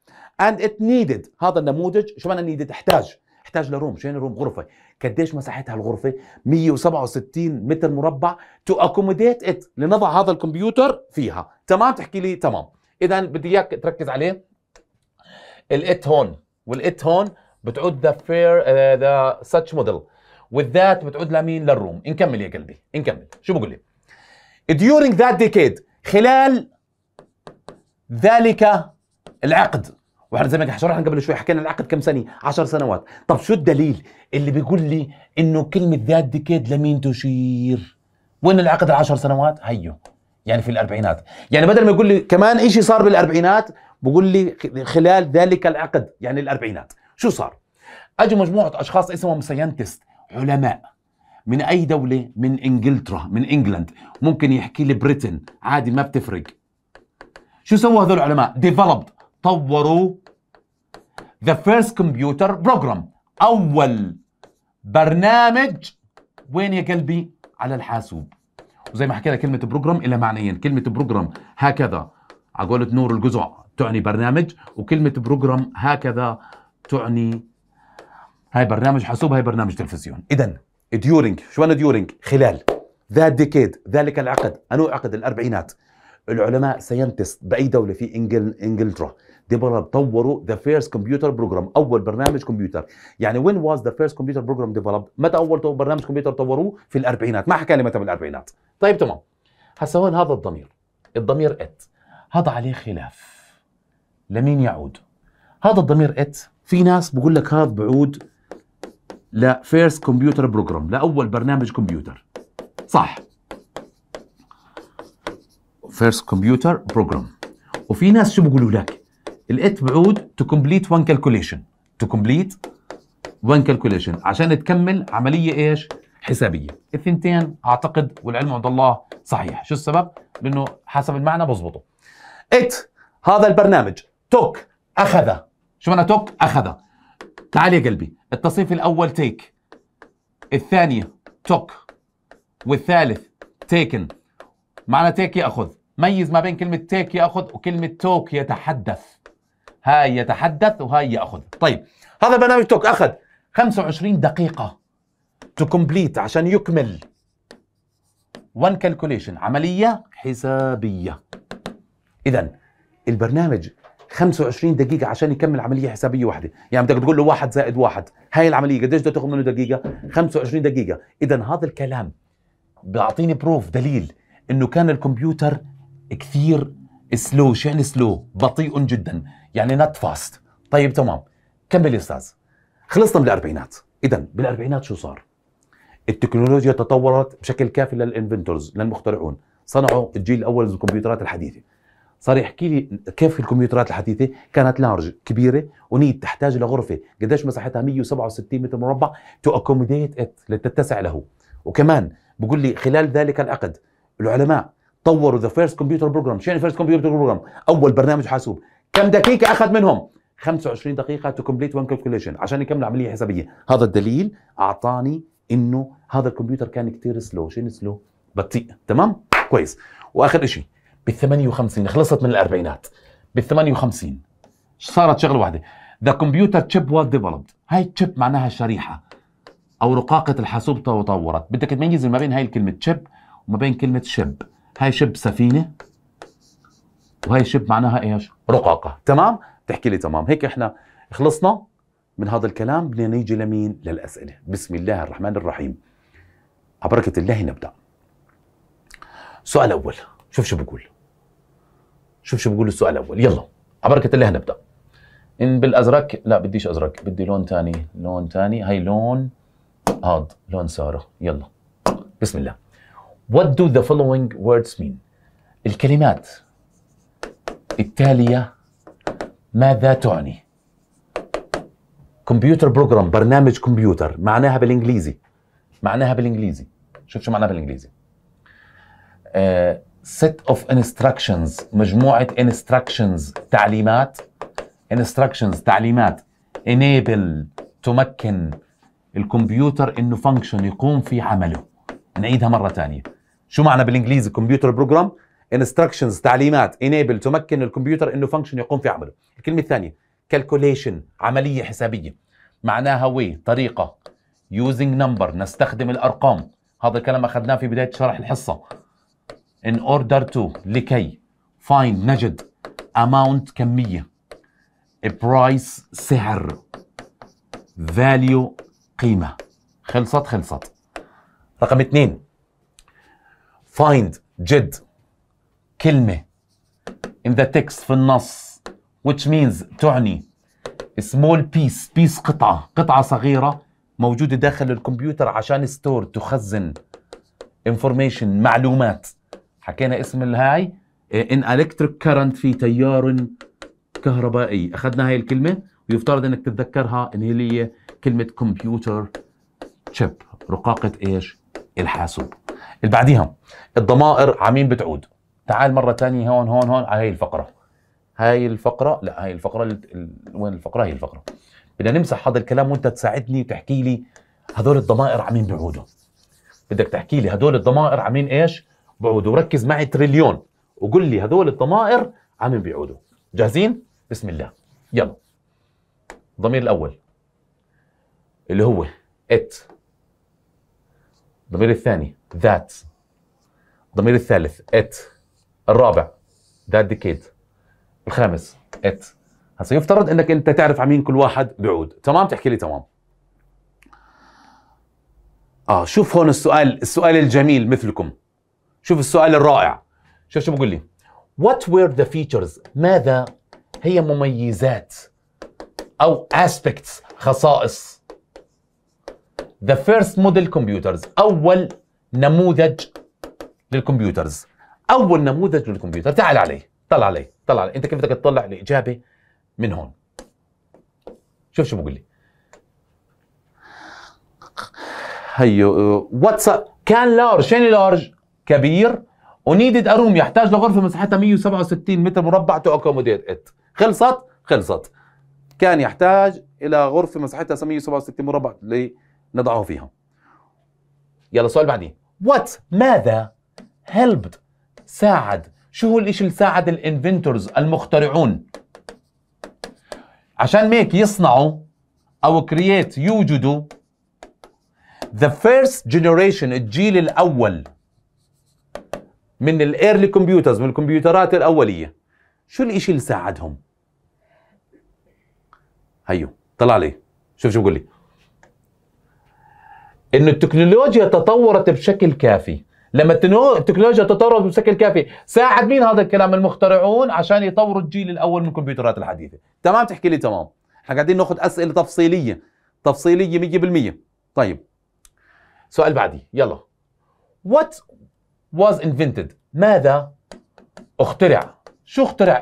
اند ات نيدد هذا النموذج شو معنى نيدد احتاج احتاج لروم شو يعني روم غرفه قديش مساحتها الغرفه 167 متر مربع تو اكوموديت ات لنضع هذا الكمبيوتر فيها تمام تحكي لي تمام اذا بدي اياك تركز عليه الات هون والات هون بتعود ذا فير ذا ساتش موديل والذات بتعود لمين للروم نكمل يا قلبي نكمل شو بقول لي during that decade خلال ذلك العقد واحنا زي ما شرحنا قبل شوي حكينا العقد كم سنه 10 سنوات طب شو الدليل اللي بيقول لي انه كلمه ذات ديكيد لمين تشير وين العقد العشر سنوات هيو يعني في الاربعينات يعني بدل ما يقول لي كمان شيء صار بالاربعينات بقول لي خلال ذلك العقد يعني الاربعينات شو صار؟ اجوا مجموعه اشخاص اسمهم ساينتست علماء من اي دوله؟ من انجلترا، من انجلند، ممكن يحكي لي بريتن، عادي ما بتفرق. شو سووا هذول العلماء؟ ديفلوبد طوروا ذا فيرست كمبيوتر بروجرام اول برنامج وين يا قلبي؟ على الحاسوب. وزي ما حكينا كلمه بروجرام إلى معنيين، كلمه بروجرام هكذا على قولة نور الجزع تعني برنامج وكلمه بروجرام هكذا تعني هاي برنامج حاسوب هاي برنامج تلفزيون اذا ديورينج شو انا ديورينج خلال ذا ديكيد ذلك العقد انو عقد الاربعينات العلماء ساينتست باي دوله في انجل انجلترا طوروا ذا فيرست كمبيوتر بروجرام اول برنامج كمبيوتر يعني وين واز ذا فيرست كمبيوتر بروجرام ديفلوب متى اول برنامج كمبيوتر طوروه في الاربعينات ما حكى لي متى بالاربعينات طيب تمام هسه وين هذا الضمير الضمير ات هذا عليه خلاف لمين يعود هذا الضمير ات في ناس بقول لك هذا بعود لفيرست كمبيوتر بروجرام لاول برنامج كمبيوتر صح فيرست كمبيوتر بروجرام وفي ناس شو بيقولوا لك الات بعود تو كومبليت وان كالكوليشن تو كومبليت وان كالكوليشن عشان تكمل عمليه ايش حسابيه الثنتين اعتقد والعلم عند الله صحيح شو السبب لانه حسب المعنى بظبطه ات هذا البرنامج توك اخذ شوف انا توك اخذها تعال يا قلبي التصنيف الاول تيك الثانيه توك والثالث تيكن معنى تيك ياخذ ميز ما بين كلمه تيك ياخذ وكلمه توك يتحدث هاي يتحدث وهاي ياخذ طيب هذا برنامج توك اخذ 25 دقيقه تو كومبليت عشان يكمل وان كالكوليشن عمليه حسابيه اذا البرنامج 25 دقيقة عشان يكمل عملية حسابية واحدة، يعني بدك تقول له واحد زائد واحد، هاي العملية قديش بدها تاخذ منه دقيقة؟ 25 دقيقة، إذا هذا الكلام بيعطيني بروف دليل إنه كان الكمبيوتر كثير سلو، شو يعني سلو؟ بطيء جدا، يعني نوت فاست، طيب تمام، كمل يا أستاذ. خلصنا من الأربعينات، إذا بالأربعينات شو صار؟ التكنولوجيا تطورت بشكل كافي للإنفنتورز للمخترعون، صنعوا الجيل الأول من الكمبيوترات الحديثة. صار يحكي لي كيف الكمبيوترات الحديثه كانت لارج كبيره ونيد تحتاج لغرفه قديش مساحتها 167 متر مربع تو اكوموديت ات لتتسع له وكمان بقول لي خلال ذلك العقد العلماء طوروا ذا فيرست كمبيوتر بروجرام شو يعني فيرست كمبيوتر بروجرام اول برنامج حاسوب كم دقيقه اخذ منهم 25 دقيقه تو كومبليت وان كالكوليشن عشان يكمل عمليه حسابيه هذا الدليل اعطاني انه هذا الكمبيوتر كان كثير سلو شنو سلو بطيء تمام كويس واخر شيء بال 58 خلصت من الاربعينات بال 58 صارت شغله واحده ذا كمبيوتر تشيب واز ديفلوبد هاي تشيب معناها شريحه او رقاقه الحاسوب تطورت بدك تميز ما بين هاي الكلمه تشيب وما بين كلمه شب هاي شب سفينه وهي شب معناها ايش رقاقه تمام تحكي لي تمام هيك احنا خلصنا من هذا الكلام بدنا نيجي لمين للاسئله بسم الله الرحمن الرحيم عبركه الله نبدا سؤال اول شوف شو بقول شوف شو بقول السؤال الاول يلا على بركه الله نبدا ان بالازرق لا بديش ازرق بدي لون ثاني لون ثاني هي لون هاد لون ساره يلا بسم الله What do the following words mean? الكلمات التالية ماذا تعني؟ كمبيوتر بروجرام برنامج كمبيوتر معناها بالانجليزي معناها بالانجليزي شوف شو معناها بالانجليزي آه set of instructions مجموعة instructions تعليمات instructions تعليمات enable تمكن الكمبيوتر انه فانكشن يقوم في عمله نعيدها مرة ثانية شو معنى بالانجليزي computer بروجرام instructions تعليمات enable تمكن الكمبيوتر انه فانكشن يقوم في عمله الكلمة الثانية calculation عملية حسابية معناها way طريقة using number نستخدم الارقام هذا الكلام اخذناه في بداية شرح الحصة in order to لكي find نجد amount كمية a price سعر value قيمة خلصت خلصت رقم اثنين find جد كلمة in the text في النص which means تعني small piece piece قطعة قطعة صغيرة موجودة داخل الكمبيوتر عشان ستور تخزن information معلومات حكينا اسم الهاي إيه، ان الكتريك كرنت في تيار كهربائي اخذنا هاي الكلمه ويفترض انك تتذكرها ان هي كلمه كمبيوتر تشيب رقاقه ايش الحاسوب اللي بعديها الضمائر عمين بتعود تعال مره ثانيه هون هون هون على هاي الفقره هاي الفقره لا هاي الفقره اللي... وين الفقره هي الفقره بدنا نمسح هذا الكلام وانت تساعدني وتحكي لي هذول الضمائر عمين بيعودوا بدك تحكي لي هذول الضمائر عمين ايش بعودوا وركز معي تريليون وقول لي هذول الضمائر عم بيعودوا جاهزين بسم الله يلا الضمير الاول اللي هو ات الضمير الثاني ذات الضمير الثالث ات الرابع ذات ديكيد الخامس ات هسه يفترض انك انت تعرف عمين كل واحد بيعود تمام تحكي لي تمام اه شوف هون السؤال السؤال الجميل مثلكم شوف السؤال الرائع شوف شو بقول لي What were the features ماذا هي مميزات أو aspects خصائص the first model computers أول نموذج للكمبيوترز أول نموذج للكمبيوتر تعال عليه طلع عليه طلع عليه أنت كيف بدك تطلع الإجابة من هون شوف شو بقول لي هيو واتس أه، كان لارج شنو لارج كبير ونيدد اروم يحتاج لغرفه مساحتها 167 متر مربع تو اكوموديت ات خلصت خلصت كان يحتاج الى غرفه مساحتها 167 مربع لنضعه فيها يلا السؤال بعدين وات ماذا هيلبد ساعد شو هو الشيء اللي ساعد الانفنتورز المخترعون عشان ميك يصنعوا او كرييت يوجدوا ذا فيرست جينيريشن الجيل الاول من الايرلي كمبيوترز من الكمبيوترات الاوليه شو الاشي اللي ساعدهم هيو طلع لي شوف شو بقول لي انه التكنولوجيا تطورت بشكل كافي لما التكنولوجيا تطورت بشكل كافي ساعد مين هذا الكلام المخترعون عشان يطوروا الجيل الاول من الكمبيوترات الحديثه تمام تحكي لي تمام احنا قاعدين ناخذ اسئله تفصيليه تفصيليه 100% طيب سؤال بعدي يلا وات was invented ماذا اخترع شو اخترع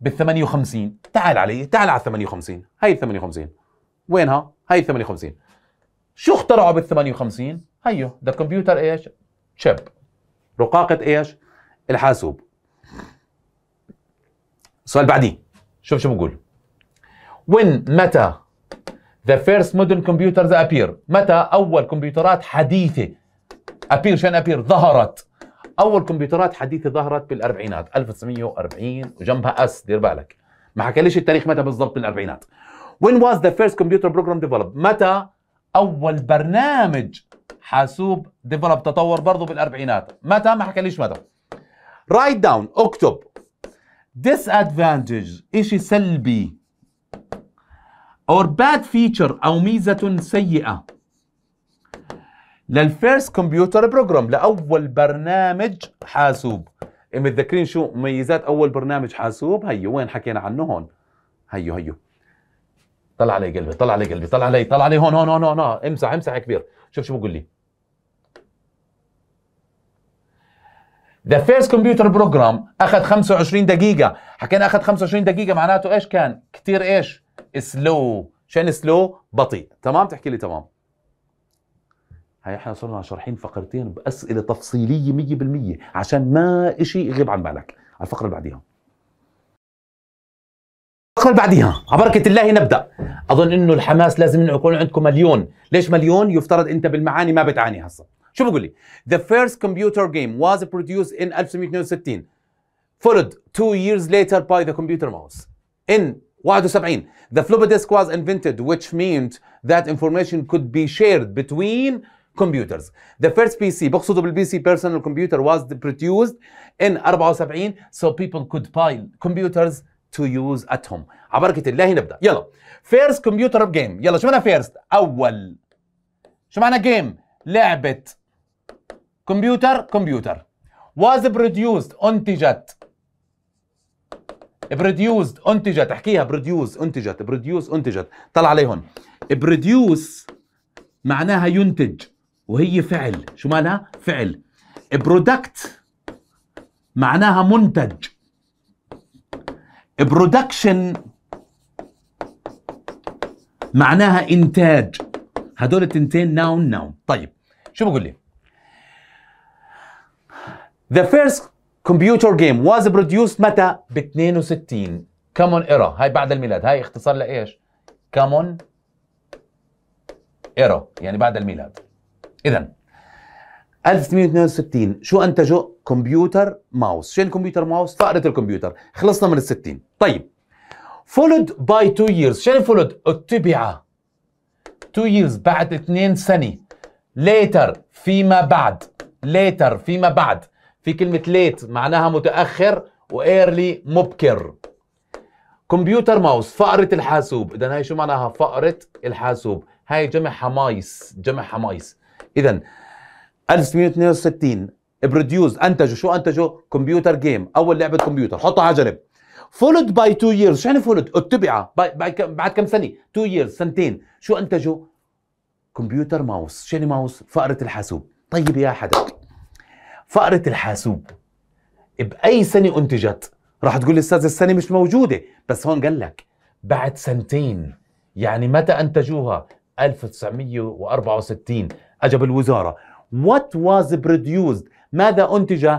بال 58 تعال علي تعال على 58 هي ال 58 وينها هي ال 58 شو اخترعوا بال 58 هيو ذا كمبيوتر ايش تشيب رقاقه ايش الحاسوب السؤال بعدي شوف شو بقول when متى the first modern computers appear متى اول كمبيوترات حديثه appear شان appear ظهرت اول كمبيوترات حديثه ظهرت بالاربعينات 1940 وجنبها اس دير بالك ما حكى ليش التاريخ متى بالضبط بالاربعينات وين واز ذا فيرست كمبيوتر بروجرام ديفلوب متى اول برنامج حاسوب ديفلوب تطور برضه بالاربعينات متى ما حكى ليش متى رايت داون اكتب disadvantage شيء سلبي or bad feature او ميزه سيئه للفيرست كمبيوتر بروجرام لاول برنامج حاسوب متذكرين شو مميزات اول برنامج حاسوب هيو وين حكينا عنه هون هيو هيو طلع علي قلبي طلع علي قلبي طلع علي طلع علي هون هون هون هون امسح امسح يا كبير شوف شو بقول لي ذا فيرست كمبيوتر بروجرام اخذ 25 دقيقة، حكينا اخذ 25 دقيقة معناته ايش كان؟ كثير ايش؟ سلو، شان سلو؟ بطيء، تمام؟ تحكي لي تمام. احنا صرنا شارحين فقرتين باسئله تفصيليه 100% عشان ما شيء يغيب عن بالك على الفقره اللي بعديها الفقره اللي بعديها على بركه الله نبدا اظن انه الحماس لازم يكون عندكم مليون ليش مليون يفترض انت بالمعاني ما بتعاني هسه شو بقول لي the first computer game was produced in 1962 followed two years later by the computer mouse in 71 the floppy disk was invented which meant that information could be shared between computers. The first PC بقصده بالبي سي personal computer was produced in 74 so people could buy computers to use at home. على بركة الله نبدأ يلا first computer game يلا شو معنى first؟ أول شو معنى game؟ لعبة كمبيوتر كمبيوتر was produced أنتجت produced أنتجت احكيها produce أنتجت produce أنتجت طلع عليهم produce معناها ينتج وهي فعل شو مالها فعل برودكت معناها منتج برودكشن معناها انتاج هدول التنتين ناون ناون طيب شو بقول لي The first computer game was produced متى؟ ب 62 كومون ايرا هاي بعد الميلاد هاي اختصار لايش؟ كومون ايرا يعني بعد الميلاد اذا 1662 شو انتجوا؟ كمبيوتر ماوس، شين كمبيوتر ماوس؟ فقرة الكمبيوتر، خلصنا من ال 60 طيب فولد باي تو ييرز، شين فولد؟ اتبع تو ييرز بعد اثنين سنة ليتر فيما بعد ليتر فيما بعد في كلمة ليت معناها متأخر وإيرلي مبكر كمبيوتر ماوس فقرة الحاسوب إذا هاي شو معناها فقرة الحاسوب هاي جمع حمايس جمع حمايس اذا 1962 بروديوز انتجوا شو انتجوا كمبيوتر جيم اول لعبه كمبيوتر حطها على جنب فولد باي تو ييرز شو يعني فولد اتبع بعد كم سنه تو ييرز سنتين شو انتجوا كمبيوتر ماوس شو يعني ماوس فقره الحاسوب طيب يا حدا فقره الحاسوب باي سنه انتجت راح تقول لي استاذ السنه مش موجوده بس هون قال لك بعد سنتين يعني متى انتجوها 1964 أجاب الوزارة What was produced ماذا أنتج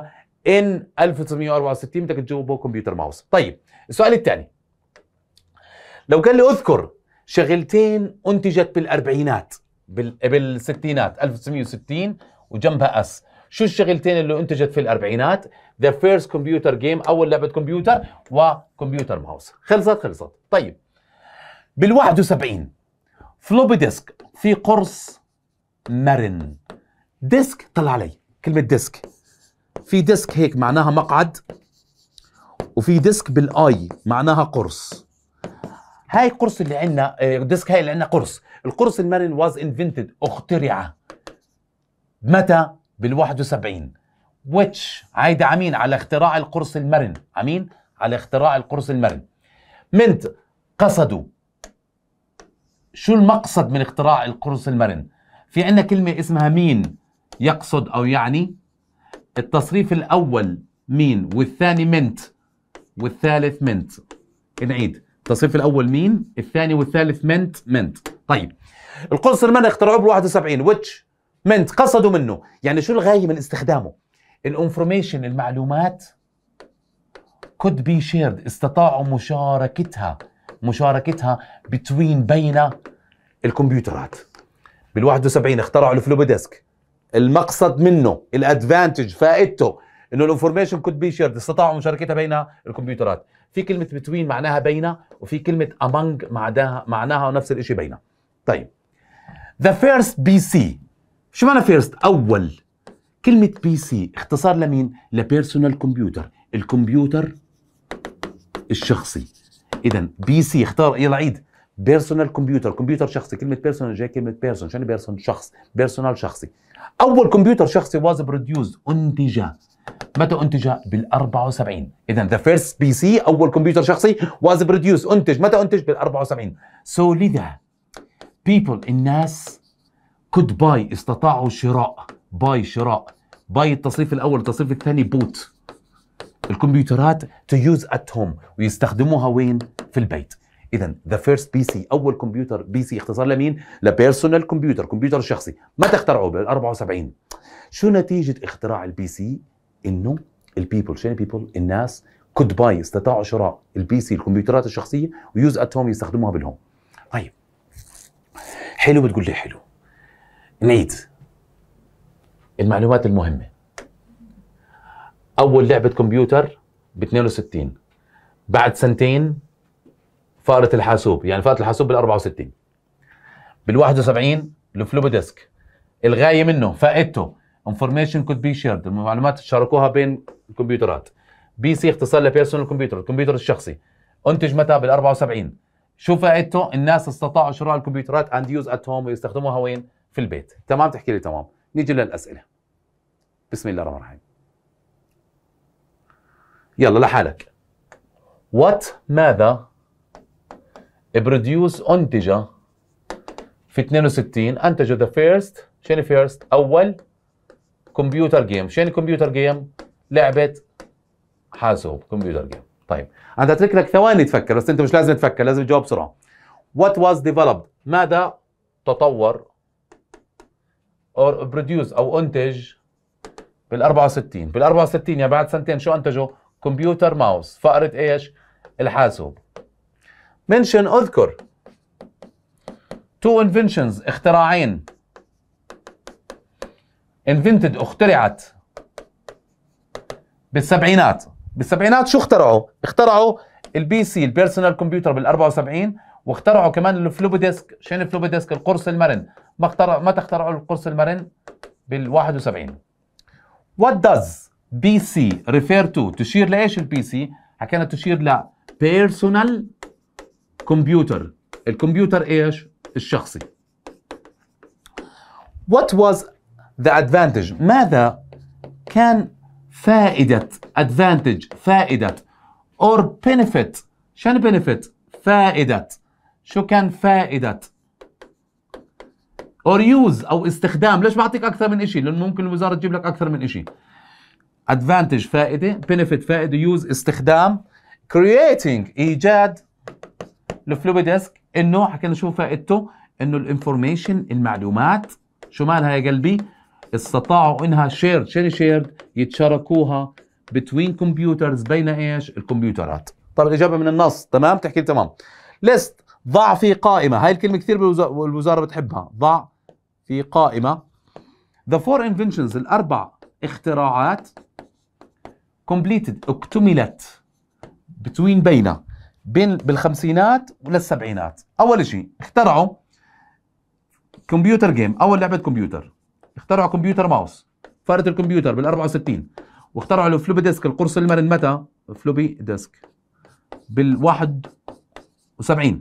in 1964 بدك تجاوبه كمبيوتر ماوس طيب السؤال الثاني لو كان لي أذكر شغلتين أنتجت بالأربعينات بالستينات 1960 وجنبها أس شو الشغلتين اللي انتجت في الاربعينات ذا فيرست كمبيوتر جيم اول لعبه كمبيوتر وكمبيوتر ماوس خلصت خلصت طيب بال71 فلوبي ديسك في قرص مرن ديسك طلع علي كلمة ديسك في ديسك هيك معناها مقعد وفي ديسك بالاي معناها قرص هاي القرص اللي عندنا آه، ديسك هاي اللي عندنا قرص القرص المرن واز انفنتد اخترع متى بال 71 ويتش عايدة عمين على اختراع القرص المرن عمين على اختراع القرص المرن منت قصدوا شو المقصد من اختراع القرص المرن في عندنا كلمة اسمها مين يقصد أو يعني التصريف الأول مين والثاني منت والثالث منت نعيد التصريف الأول مين الثاني والثالث منت منت طيب القدس المنى اخترعوه بال 71 ويتش منت قصدوا منه يعني شو الغاية من استخدامه الانفورميشن المعلومات could be shared استطاعوا مشاركتها مشاركتها between بين الكمبيوترات بال 71 اخترعوا الفلوبي ديسك المقصد منه الادفانتج فائدته انه الانفورميشن كود بي شيرد استطاعوا مشاركتها بين الكمبيوترات في كلمه بتوين معناها بين وفي كلمه among معناها معناها نفس الشيء بين طيب ذا فيرست بي سي شو معنى فيرست اول كلمه بي سي اختصار لمين لبيرسونال كمبيوتر الكمبيوتر الشخصي اذا بي سي اختار يلا عيد بيرسونال كمبيوتر كمبيوتر شخصي كلمه بيرسونال جاي كلمه بيرسون شنو بيرسون شخص بيرسونال شخصي اول كمبيوتر شخصي واز بروديوز انتج متى انتج بال 74 اذا ذا فيرست بي سي اول كمبيوتر شخصي واز بروديوس انتج متى انتج بال 74 سو so, لذا بيبل الناس كود باي استطاعوا شراء باي شراء باي التصريف الاول التصريف الثاني بوت الكمبيوترات تو يوز ات هوم ويستخدموها وين في البيت اذا ذا فيرست بي سي اول كمبيوتر بي سي اختصار لمين؟ لبيرسونال كمبيوتر كمبيوتر شخصي متى اخترعوه؟ بال 74 شو نتيجه اختراع البي سي؟ انه البيبل شنو بيبل؟ الناس كود باي استطاعوا شراء البي سي الكمبيوترات الشخصيه ويوز ات هوم يستخدموها بالهوم طيب حلو بتقول لي حلو نعيد المعلومات المهمه اول لعبه كمبيوتر ب 62 بعد سنتين فاره الحاسوب يعني فاره الحاسوب بال 64 بال 71 الفلوبي ديسك الغايه منه فائدته انفورميشن كود بي شيرد المعلومات تشاركوها بين الكمبيوترات بي سي اختصار لبيرسونال كمبيوتر الكمبيوتر الشخصي انتج متى بال 74 شو فائدته الناس استطاعوا شراء الكمبيوترات اند يوز ات هوم ويستخدموها وين في البيت تمام تحكي لي تمام نيجي للاسئله بسم الله الرحمن الرحيم يلا لحالك وات ماذا بروديوس انتج في 62 انتج ذا فيرست شنو فيرست اول كمبيوتر جيم شنو كمبيوتر جيم لعبه حاسوب كمبيوتر جيم طيب انا اترك لك ثواني تفكر بس انت مش لازم تفكر لازم تجاوب بسرعه وات واز ديفلوبد ماذا تطور اور بروديوس او انتج بال 64 بال 64 يعني بعد سنتين شو انتجوا كمبيوتر ماوس فقره ايش الحاسوب منشن اذكر تو انفنشنز اختراعين انفنتد اخترعت بالسبعينات بالسبعينات شو اخترعوا؟ اخترعوا البي سي البيرسونال كمبيوتر بال 74 واخترعوا كمان الفلوبي ديسك شين الفلوبي ديسك القرص المرن ما اخترع ما تخترعوا القرص المرن بال 71 وات داز بي سي ريفير تو تشير لايش البي سي؟ حكينا تشير ل بيرسونال كمبيوتر الكمبيوتر ايش الشخصي What was the advantage ماذا كان فائدة advantage فائدة or benefit شان benefit فائدة شو كان فائدة or use او استخدام ليش بعطيك اكثر من شيء لان ممكن الوزاره تجيب لك اكثر من شيء advantage فائده benefit فائده use استخدام creating ايجاد الفلوبي ديسك انه حكينا شو فائدته انه الانفورميشن المعلومات شو مالها يا قلبي استطاعوا انها شيرد شنو شيرد يتشاركوها بتوين كمبيوترز بين ايش الكمبيوترات طب الاجابه من النص تمام تحكي تمام ليست ضع في قائمه هاي الكلمه كثير بالوزاره بتحبها ضع في قائمه the four inventions الاربع اختراعات completed اكتملت between بين بين بالخمسينات وللسبعينات اول شيء اخترعوا كمبيوتر جيم اول لعبه كمبيوتر اخترعوا كمبيوتر ماوس فاره الكمبيوتر بال64 واخترعوا الفلوبي ديسك القرص المرن متى فلوبي ديسك بال71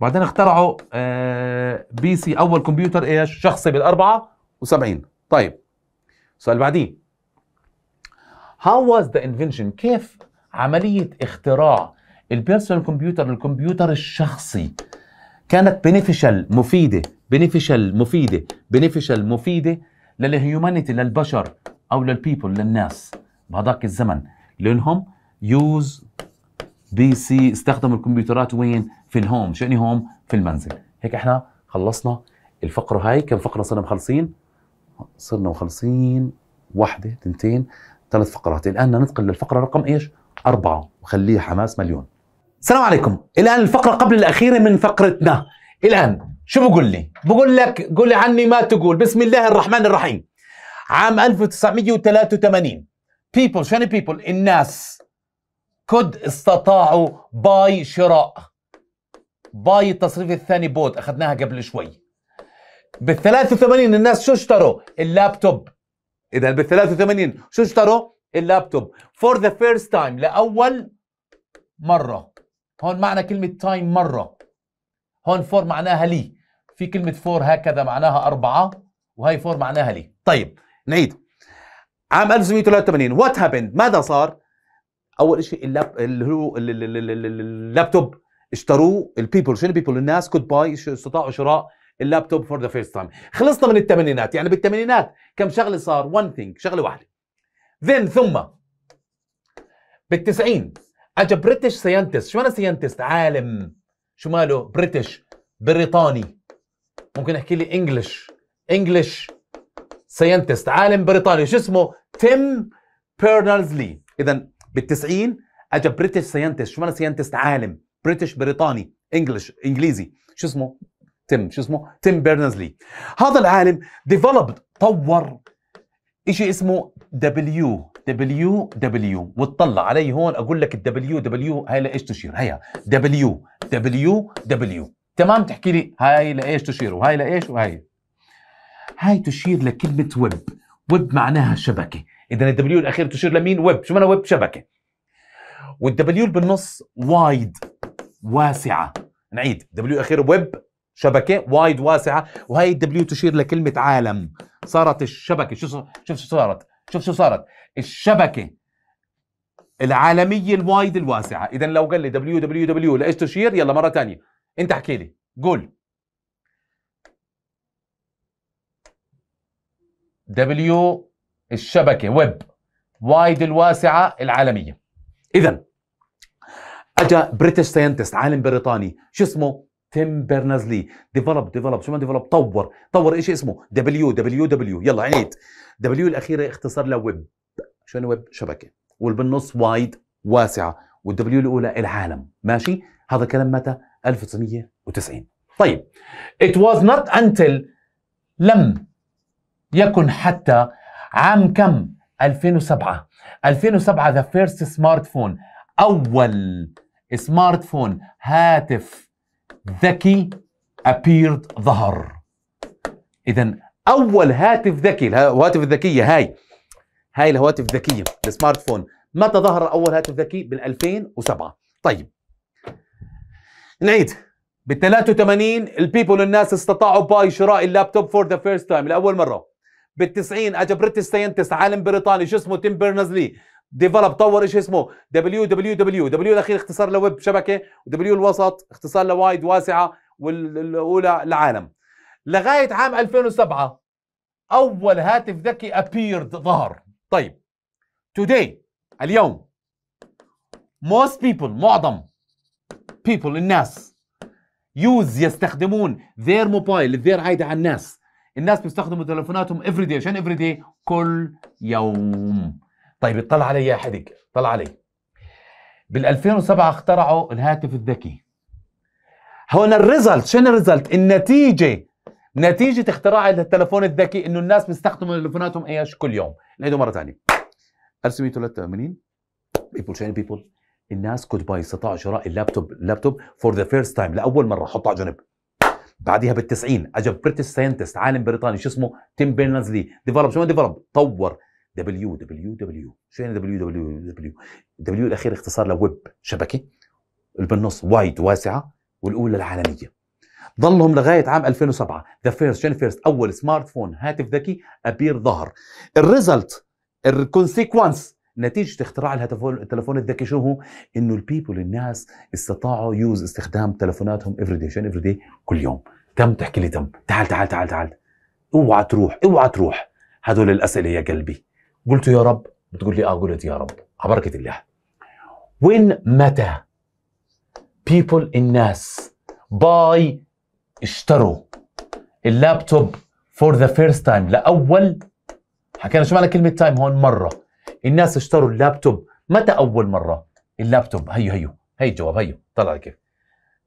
وبعدين اخترعوا آه، بي سي اول كمبيوتر ايش شخصي بال74 طيب السؤال اللي بعديه هاو واز ذا انفنشن كيف عملية اختراع البيرسونال كمبيوتر الكمبيوتر الشخصي كانت بنفشل مفيدة بنفشل مفيدة بنفشل مفيدة للهيومانيتي للبشر أو للبيبل للناس بهذاك الزمن لأنهم يوز بي سي استخدموا الكمبيوترات وين في الهوم شأني هوم في المنزل هيك احنا خلصنا الفقرة هاي كم فقرة صرنا مخلصين صرنا مخلصين واحدة تنتين ثلاث فقرات الآن ننتقل للفقرة رقم إيش أربعة وخليه حماس مليون السلام عليكم الآن الفقرة قبل الأخيرة من فقرتنا الآن شو بقول لي بقول لك قول لي عني ما تقول بسم الله الرحمن الرحيم عام 1983 people شو يعني people الناس كد استطاعوا باي شراء باي التصريف الثاني بود اخذناها قبل شوي بال 83 الناس شو اشتروا اللابتوب اذا بال 83 شو اشتروا اللابتوب فور ذا فيرست تايم لاول مره هون معنى كلمه تايم مره هون فور معناها لي في كلمه فور هكذا معناها اربعه وهي فور معناها لي طيب نعيد عام 1983 وات هابند ماذا صار اول شيء اللاب اللي هو اللابتوب اشتروه البيبل شنو البيبل الناس كود باي استطاعوا شراء اللابتوب فور ذا فيرست تايم خلصنا من الثمانينات يعني بالثمانينات كم شغله صار وان ثينج شغله واحده ذن ثم بال90 اجى بريتش ساينتست شو انا ساينتست عالم شو ماله بريتش بريطاني ممكن احكي لي انجلش انجلش ساينتست عالم بريطاني شو اسمه تيم بيرنرز لي اذا بال90 اجى بريتش ساينتست شو معنى ساينتست عالم بريتش بريطاني انجلش انجليزي شو اسمه تيم شو اسمه تيم بيرنرز لي هذا العالم ديفلوبد طور شيء اسمه دبليو دبليو دبليو وتطلع علي هون اقول لك الدبليو دبليو هاي لايش تشير هيا دبليو دبليو دبليو تمام تحكي لي هاي لايش تشير وهاي لايش وهاي هاي تشير لكلمه ويب ويب معناها شبكه اذا الدبليو الاخير تشير لمين ويب شو معنى ويب شبكه والدبليو بالنص وايد واسعه نعيد دبليو اخير ويب شبكه وايد واسعه وهي الدبليو تشير لكلمه عالم صارت الشبكه شو شو صارت شوف شو صارت الشبكه العالميه الوايد الواسعه اذا لو قال لي دبليو دبليو دبليو لايش تشير يلا مره ثانيه انت احكي لي قول دبليو الشبكه ويب وايد الواسعه العالميه اذا اجا بريتش ساينتست عالم بريطاني شو اسمه تيم بيرنز لي ديفلوب ديفلوب شو ما ديفلوب طور طور شيء اسمه دبليو دبليو دبليو يلا عنيد دبليو الاخيره اختصار لويب شو ويب شبكه والبالنص وايد واسعه والدبليو الاولى العالم ماشي هذا كلام متى 1990 طيب it was not until لم يكن حتى عام كم 2007 2007 the first smartphone اول سمارت فون هاتف ذكي appeared ظهر اذا اول هاتف ذكي الهواتف الذكيه هاي هاي الهواتف الذكيه السمارت فون متى ظهر اول هاتف ذكي بال 2007 طيب نعيد بال 83 البيبول الناس استطاعوا باي شراء اللابتوب فور ذا فيرست تايم لاول مره بال 90 اجى بريتش ساينتست عالم بريطاني شو اسمه تيم بيرنزلي لي ديفلوب طور ايش اسمه دبليو دبليو دبليو دبليو الاخير اختصار لويب شبكه ودبليو الوسط اختصار لوايد واسعه والاولى العالم لغايه عام 2007 اول هاتف ذكي ابيرد ظهر طيب توداي اليوم موست بيبل معظم بيبل الناس يوز يستخدمون ذير موبايل ذير عايدة على الناس الناس بيستخدموا تليفوناتهم افري داي عشان افري داي كل يوم طيب اطلع علي يا حدق اطلع علي بال 2007 اخترعوا الهاتف الذكي هون الريزلت شنو الريزلت النتيجه نتيجه اختراع التلفون الذكي انه الناس بيستخدموا تليفوناتهم ايش كل يوم نعيده مره ثانيه 1983 بيبول شين بيبول الناس كود باي استطاعوا شراء اللابتوب اللابتوب فور ذا فيرست تايم لاول مره حطه على جنب بعديها بال 90 اجى بريتش ساينتست عالم بريطاني شو اسمه تيم بيرنزلي لي ديفلوب شو ديفلوب طور دبليو دبليو دبليو شو يعني دبليو دبليو دبليو دبليو الاخير اختصار لويب شبكه اللي بالنص وايد واسعه والاولى العالميه ظلهم لغايه عام 2007 ذا فيرست جين فيرست اول سمارت فون هاتف ذكي ابير ظهر الريزلت الكونسيكونس نتيجه اختراع التلفون الذكي شو هو؟ انه البيبل الناس استطاعوا يوز استخدام تلفوناتهم افري داي شين افري كل يوم تم تحكي لي تم تعال تعال تعال تعال اوعى تروح اوعى تروح هدول الاسئله يا قلبي قلت يا رب بتقول لي اه قلت يا رب على آه، بركه الله وين متى بيبول الناس باي اشتروا اللابتوب فور ذا فيرست تايم لاول حكينا شو معنى كلمه تايم هون مره الناس اشتروا اللابتوب متى اول مره اللابتوب هيو هيو هي الجواب هيو طلع كيف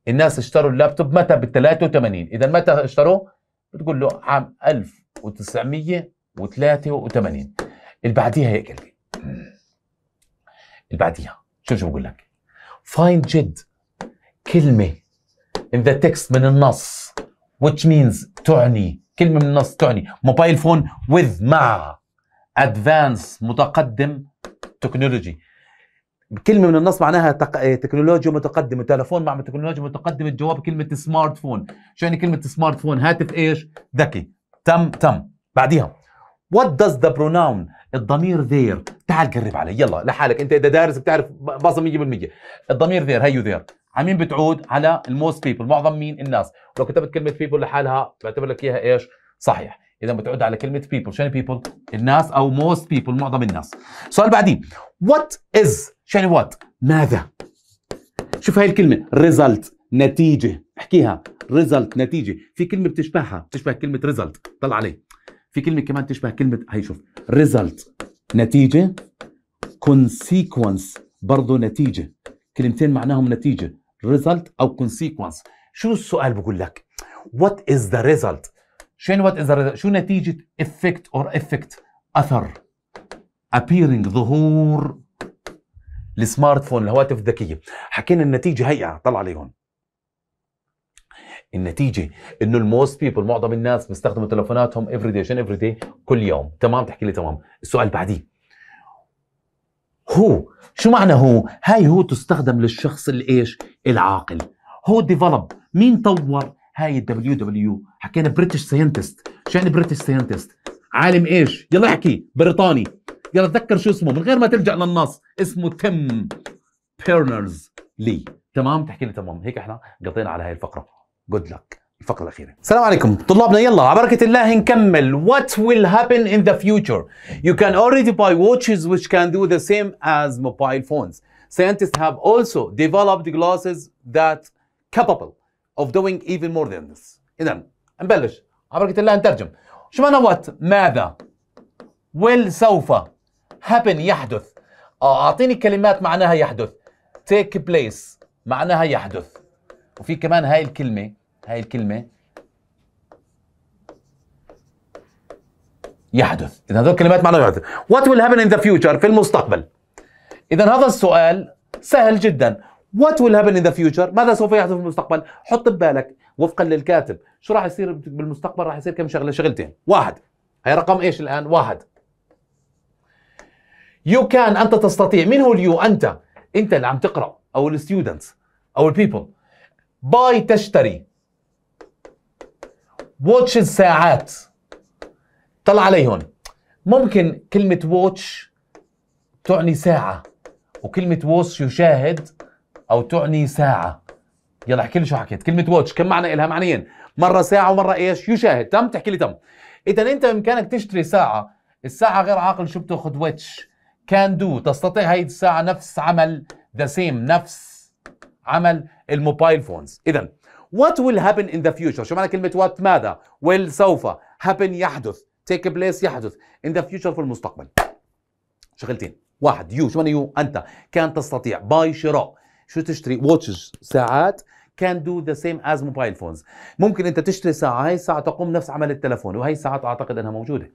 الناس اشتروا اللابتوب متى بال 83 اذا متى اشتروه بتقول له عام 1983 اللي بعديها يا قلبي اللي بعديها شو شو بقول لك فايند جد كلمه in the text من النص which means تعني كلمه من النص تعني موبايل فون with مع ادفانس متقدم تكنولوجي كلمة من النص معناها تق... تكنولوجيا آه، متقدمة، تلفون مع تكنولوجيا متقدمة، الجواب كلمة سمارت فون، شو يعني كلمة سمارت فون؟ هاتف ايش؟ ذكي، تم تم، بعديها what does the pronoun الضمير ذير تعال قرب علي يلا لحالك انت اذا دارس بتعرف باصم 100% الضمير ذير هيو ذير على مين بتعود على الموست بيبل معظم مين الناس لو كتبت كلمه بيبل لحالها بعتبر لك اياها ايش صحيح اذا بتعود على كلمه بيبل شنو بيبل الناس او موست بيبل معظم الناس السؤال بعدين وات از شنو وات ماذا شوف هاي الكلمه ريزلت نتيجه احكيها ريزلت نتيجه في كلمه بتشبهها بتشبه كلمه ريزلت طلع عليه في كلمه كمان تشبه كلمه هي شوف ريزلت نتيجه كونسيكونس برضه نتيجه كلمتين معناهم نتيجه ريزلت او كونسيكونس شو السؤال بقول لك وات از ذا ريزلت شو وات از ذا شو نتيجه افكت اور افكت اثر appearing ظهور السمارت فون الهواتف الذكيه حكينا النتيجه هي طلع عليهم النتيجه انه الموست بيبل معظم الناس بيستخدموا تليفوناتهم افري داي عشان افري داي كل يوم تمام تحكي لي تمام السؤال بعديه هو شو معنى هو هاي هو تستخدم للشخص الايش العاقل هو ديفلوب مين طور هاي الدبليو دبليو حكينا بريتش ساينتست شو يعني بريتش ساينتست عالم ايش يلا احكي بريطاني يلا تذكر شو اسمه من غير ما ترجع للنص اسمه تيم بيرنرز لي تمام تحكي لي تمام هيك احنا قضينا على هاي الفقره جود لك الفقره الاخيره السلام عليكم طلابنا يلا على بركه الله نكمل what will happen in the future you can already buy watches which can do the same as mobile phones scientists have also developed glasses that capable of doing even more than this اذا نبلش على بركه الله نترجم شو معنى what ماذا will سوف happen يحدث اعطيني كلمات معناها يحدث take place معناها يحدث وفي كمان هاي الكلمه هاي الكلمه يحدث اذا هذول كلمات معناها يحدث What will happen in the future في المستقبل اذا هذا السؤال سهل جدا What will happen in the future ماذا سوف يحدث في المستقبل حط ببالك وفقا للكاتب شو راح يصير بالمستقبل راح يصير كم شغله شغلتين واحد هي رقم ايش الان واحد You can انت تستطيع مين هو اليو انت انت اللي عم تقرا او الستودنتس او البيبل باي تشتري واتش الساعات طلع علي هون ممكن كلمة واتش تعني ساعة وكلمة واتش يشاهد أو تعني ساعة يلا احكي لي شو حكيت كلمة واتش كم معنى إلها معنيين مرة ساعة ومرة إيش يشاهد تم تحكي لي تم إذا أنت بإمكانك تشتري ساعة الساعة غير عاقل شو بتاخذ واتش كان دو تستطيع هاي الساعة نفس عمل ذا سيم نفس عمل الموبايل فونز اذا what will happen in the future شو معنى كلمه what ماذا will سوف happen يحدث take place يحدث in the future في المستقبل شغلتين واحد يو شو معنى يو انت كان تستطيع باي شراء شو تشتري واتشز ساعات can do the same as mobile phones ممكن انت تشتري ساعه هاي الساعه تقوم نفس عمل التلفون وهي الساعات اعتقد انها موجوده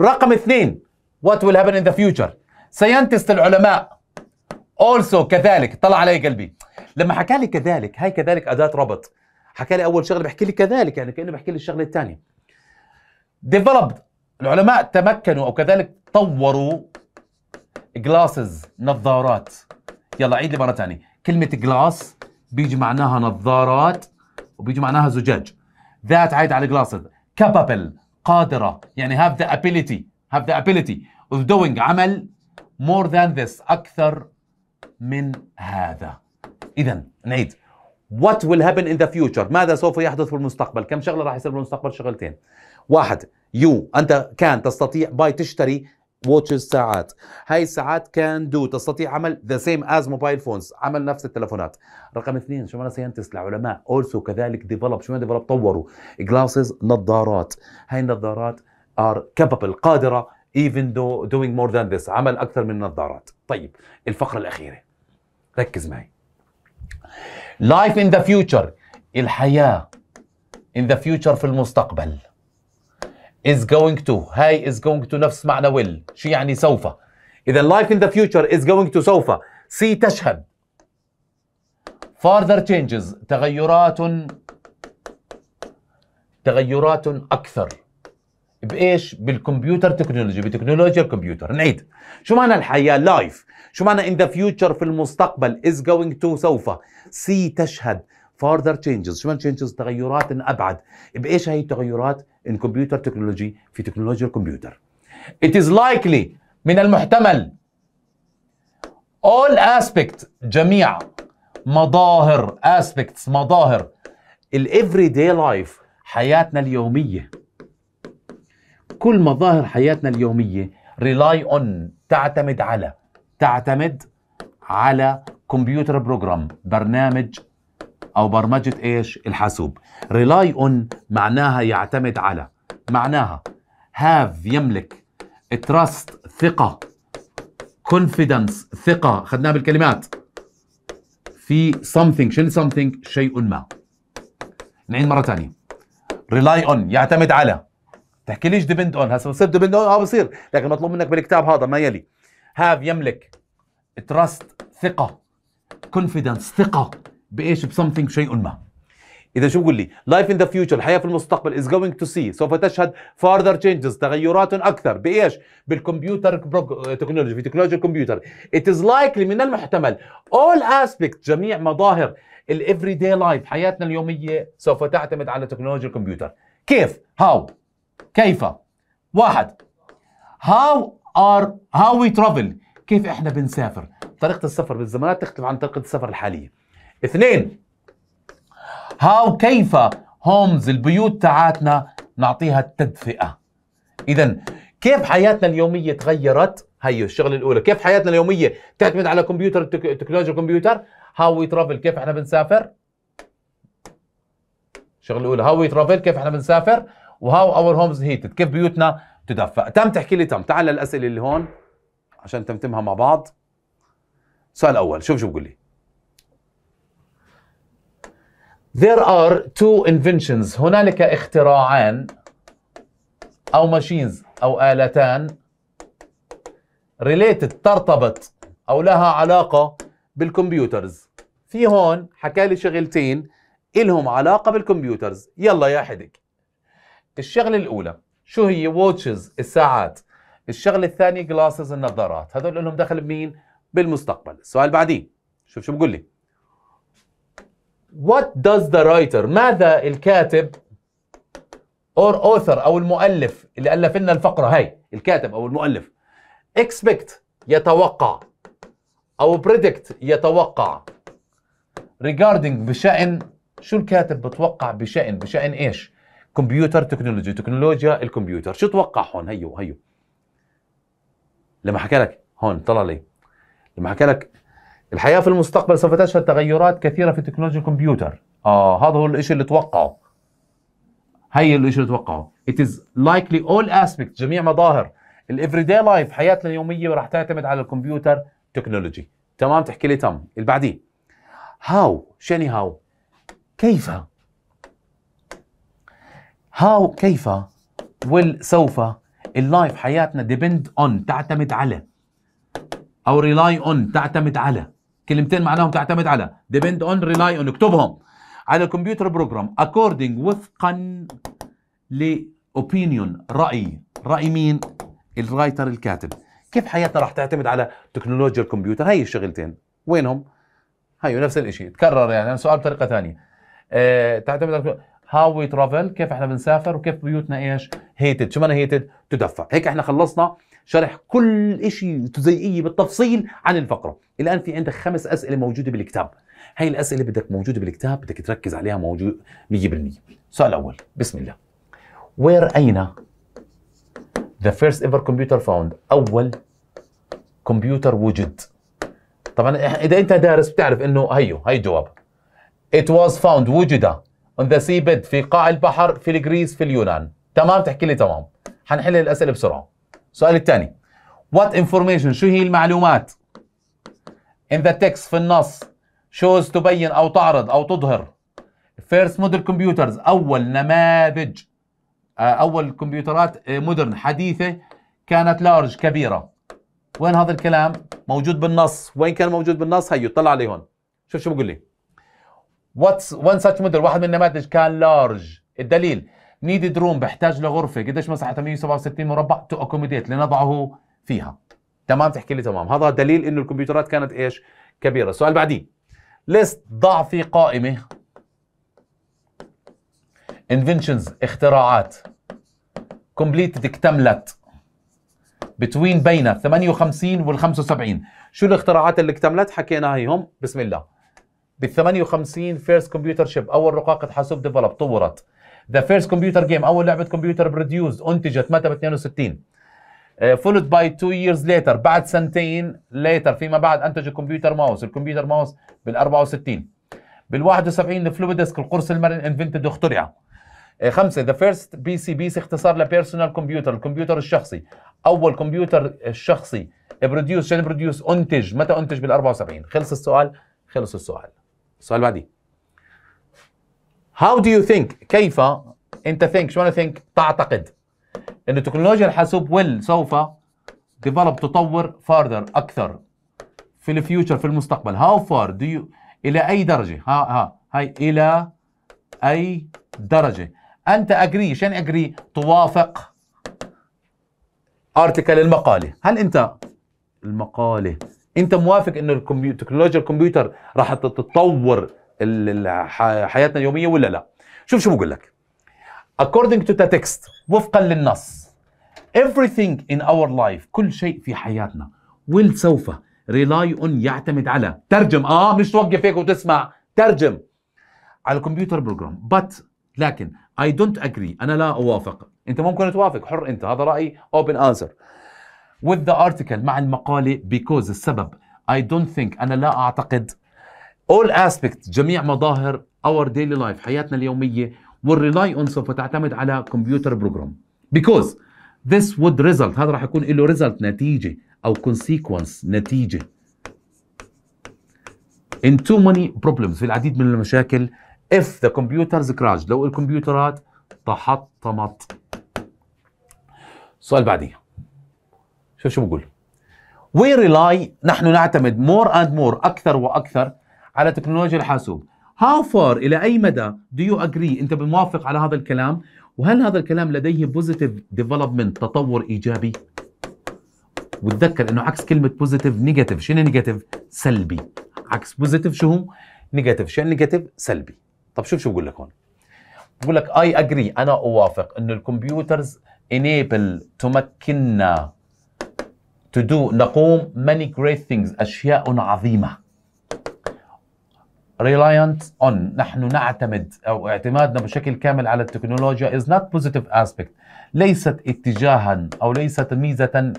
رقم اثنين what will happen in the future ساينتست العلماء اولسو كذلك طلع علي قلبي لما حكى لي كذلك هاي كذلك اداه ربط حكى لي اول شغله بحكي لي كذلك يعني كانه بحكي لي الشغله الثانيه ديفلوبد العلماء تمكنوا او كذلك طوروا جلاسز نظارات يلا عيد لي مره ثانيه كلمه جلاس بيجي معناها نظارات وبيجي معناها زجاج ذات عايد على جلاسز كابابل قادره يعني هاف ذا ابيليتي هاف ذا ابيليتي اوف دوينج عمل مور ذان ذس اكثر من هذا اذا نعيد what will happen in the future ماذا سوف يحدث في المستقبل كم شغله راح يصير في المستقبل شغلتين واحد يو انت كان تستطيع باي تشتري واتشز ساعات هاي الساعات كان دو تستطيع عمل ذا سيم از موبايل فونز عمل نفس التلفونات رقم اثنين شو معنى ساينتست العلماء اولسو كذلك ديفلوب شو ديفلوب طوروا جلاسز نظارات هاي النظارات ار كابابل قادره even though doing more than this عمل اكثر من نظارات طيب الفقره الاخيره ركز معي life in the future الحياه in the future في المستقبل is going to هاي is going to نفس معنى will شو يعني سوف إذا life in the future is going to سوف سي تشهد further changes تغيرات تغيرات أكثر بايش؟ بالكمبيوتر تكنولوجي بتكنولوجيا الكمبيوتر نعيد شو معنى الحياه لايف؟ شو معنى ان ذا فيوتشر في المستقبل از جوينج تو سوف سي تشهد فارذر تشينجز، شو معنى تشينجز؟ تغيرات ابعد بايش هي التغيرات؟ ان كمبيوتر تكنولوجي في تكنولوجيا الكمبيوتر It is likely من المحتمل all aspect جميع مظاهر aspects مظاهر ال everyday life حياتنا اليوميه كل مظاهر حياتنا اليومية rely on تعتمد على تعتمد على كمبيوتر بروجرام برنامج أو برمجة إيش الحاسوب rely on معناها يعتمد على معناها have يملك trust ثقة confidence ثقة خدناها بالكلمات في something شنو something شيء ما نعيد مرة ثانية rely on يعتمد على تحكيليش ديبند اون هسه بصير ديبند اون اه بصير لكن مطلوب منك بالكتاب هذا ما يلي هاف يملك تراست ثقه كونفيدنس ثقه بايش بسمثينج شيء ما اذا شو بقول لي لايف ان ذا فيوتشر الحياه في المستقبل از جوينج تو سي سوف تشهد فاردر تشينجز تغيرات اكثر بايش بالكمبيوتر تكنولوجي في تكنولوجي الكمبيوتر ات از لايكلي من المحتمل اول اسبكت جميع مظاهر الافري داي لايف حياتنا اليوميه سوف تعتمد على تكنولوجيا الكمبيوتر كيف هاو كيف واحد هاو ار هاو وي ترافل كيف احنا بنسافر طريقه السفر بالزمانات تختلف عن طريقه السفر الحاليه اثنين هاو كيف هومز البيوت تاعاتنا نعطيها التدفئه اذا كيف حياتنا اليوميه تغيرت هي الشغله الاولى كيف حياتنا اليوميه تعتمد على كمبيوتر تكنولوجيا الكمبيوتر هاو وي ترافل كيف احنا بنسافر الشغله الاولى هاو وي ترافل كيف احنا بنسافر وهاو اور هومز هيتد كيف بيوتنا تدفى تم تحكي لي تم تعال للاسئله اللي هون عشان تمتمها مع بعض السؤال الاول شوف شو بقول لي There are two inventions هنالك اختراعان أو ماشينز أو آلتان ريليتد ترتبط أو لها علاقة بالكمبيوترز في هون حكى لي شغلتين إلهم علاقة بالكمبيوترز يلا يا حدك الشغله الاولى شو هي ووتشز الساعات الشغله الثانيه جلاسز النظارات هذول لهم دخل بمين بالمستقبل السؤال بعدين شوف شو بقول لي What does the writer ماذا الكاتب or author او المؤلف اللي الف لنا الفقره هاي الكاتب او المؤلف expect يتوقع او predict يتوقع regarding بشأن شو الكاتب بتوقع بشأن بشأن ايش كمبيوتر تكنولوجي تكنولوجيا الكمبيوتر شو توقع هون هيو هيو لما حكى لك هون طلع لي لما حكى لك الحياه في المستقبل سوف تشهد تغيرات كثيره في تكنولوجيا الكمبيوتر اه هذا هو الشيء اللي توقعه هي الشيء اللي توقعه it is likely all aspects جميع مظاهر الافري داي لايف حياتنا اليوميه راح تعتمد على الكمبيوتر تكنولوجي تمام تحكي لي تم اللي بعديه هاو شو يعني هاو كيف هاو كيف ويل سوف اللايف حياتنا ديبند اون تعتمد على او ريلاي اون تعتمد على كلمتين معناهم تعتمد على ديبند اون ريلاي اون اكتبهم على الكمبيوتر بروجرام اكوردنج وفقا لاوبينيون راي راي مين الرايتر الكاتب كيف حياتنا راح تعتمد على تكنولوجيا الكمبيوتر هي الشغلتين وينهم هي نفس الشيء تكرر يعني سؤال بطريقه ثانيه أه تعتمد على هاو وي ترافل كيف احنا بنسافر وكيف بيوتنا ايش هيتد شو معنى هيتد تدفى هيك احنا خلصنا شرح كل شيء جزيئي بالتفصيل عن الفقره الان في عندك خمس اسئله موجوده بالكتاب هاي الاسئله بدك موجوده بالكتاب بدك تركز عليها موجود 100% السؤال الاول بسم الله وير اين the first ever computer found اول كمبيوتر وجد طبعا اذا انت دارس بتعرف انه هيو هي الجواب it was found وجد اون ذا سي بيد في قاع البحر في الجريس في اليونان تمام تحكي لي تمام حنحل الاسئله بسرعه السؤال الثاني وات انفورميشن شو هي المعلومات ان ذا text في النص شوز تبين او تعرض او تظهر فيرست model كمبيوترز اول نماذج آه، اول كمبيوترات مودرن آه، حديثه كانت لارج كبيره وين هذا الكلام موجود بالنص وين كان موجود بالنص هيو طلع لي هون شوف شو بقول لي واتس وان ساتش موديل واحد من النماذج كان لارج الدليل نيدد روم بحتاج لغرفه قديش مساحتها 167 مربع تو اكوموديت لنضعه فيها تمام تحكي لي تمام هذا دليل انه الكمبيوترات كانت ايش كبيره السؤال بعدي ليست ضع في قائمه inventions اختراعات completed اكتملت بتوين بين 58 وال 75 شو الاختراعات اللي اكتملت حكينا هيهم بسم الله بال 58 فيرست كمبيوتر شيب اول رقاقه حاسوب ديفلوب طورت ذا فيرست كمبيوتر جيم اول لعبه كمبيوتر بروديوز انتجت متى ب 62 فولد باي تو ييرز ليتر بعد سنتين ليتر فيما بعد انتج الكمبيوتر ماوس الكمبيوتر ماوس بال 64 بال 71 الفلويد ديسك القرص المرن انفنتد اخترع آه، خمسة ذا فيرست بي سي بي سي اختصار لبيرسونال كمبيوتر الكمبيوتر الشخصي اول كمبيوتر الشخصي بروديوس شن بروديوس انتج متى انتج بال 74 خلص السؤال خلص السؤال السؤال بعدي هاو دو يو ثينك كيف انت ثينك شو انا ثينك تعتقد ان تكنولوجيا الحاسوب ويل سوف ديفلوب تطور فاردر اكثر في الفيوتشر في المستقبل هاو فار دو يو الى اي درجه ها ها هاي الى اي درجه انت اجري شان اجري توافق ارتكل المقاله هل انت المقاله انت موافق ان الكمبيوتر تكنولوجيا الكمبيوتر راح تتطور حياتنا اليوميه ولا لا شوف شو بقول لك according to the text وفقا للنص everything in our life كل شيء في حياتنا will سوف rely on يعتمد على ترجم اه مش توقف هيك وتسمع ترجم على الكمبيوتر بروجرام but لكن I don't agree أنا لا أوافق أنت ممكن توافق حر أنت هذا رأي open answer with the article مع المقالة because السبب I don't think أنا لا أعتقد all aspects جميع مظاهر our daily life حياتنا اليومية will rely on سوف تعتمد على كمبيوتر بروجرام because this would result هذا راح يكون له result نتيجة أو consequence نتيجة in too many problems في العديد من المشاكل if the computers crash لو الكمبيوترات تحطمت سؤال بعديه شوف شو بقول وي ريلاي نحن نعتمد مور اند مور اكثر واكثر على تكنولوجيا الحاسوب هاو فار الى اي مدى دو يو اجري انت موافق على هذا الكلام وهل هذا الكلام لديه بوزيتيف ديفلوبمنت تطور ايجابي وتذكر انه عكس كلمه بوزيتيف نيجاتيف شنو نيجاتيف سلبي عكس بوزيتيف شو هو نيجاتيف شنو نيجاتيف سلبي طب شوف شو بقول لك هون بقول لك اي اجري انا اوافق انه الكمبيوترز انيبل تمكننا to do نقوم many great things أشياء عظيمة reliant on نحن نعتمد أو اعتمادنا بشكل كامل على التكنولوجيا is not positive aspect ليست اتجاها أو ليست ميزة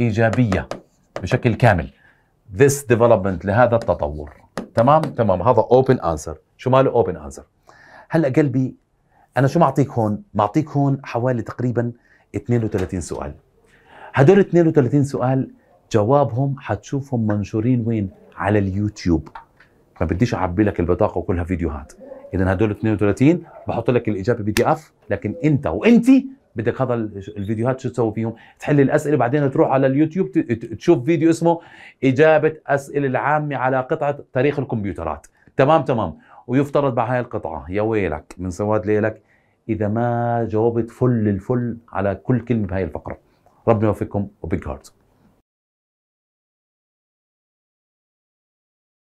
إيجابية بشكل كامل this development لهذا التطور تمام تمام هذا open answer شو ماله open answer هلا قلبي أنا شو معطيك هون معطيك هون حوالي تقريبا 32 سؤال هدول 32 سؤال جوابهم حتشوفهم منشورين وين على اليوتيوب ما بديش اعبي لك البطاقه وكلها فيديوهات اذا هدول 32 بحط لك الاجابه بي دي اف لكن انت وانت بدك هذا الفيديوهات شو تسوي فيهم تحل الاسئله بعدين تروح على اليوتيوب تشوف فيديو اسمه اجابه اسئله العامه على قطعه تاريخ الكمبيوترات تمام تمام ويفترض بهاي هاي القطعه يا ويلك من سواد ليلك اذا ما جاوبت فل الفل على كل كلمه بهاي الفقره ربنا يوفقكم وبيج هارتس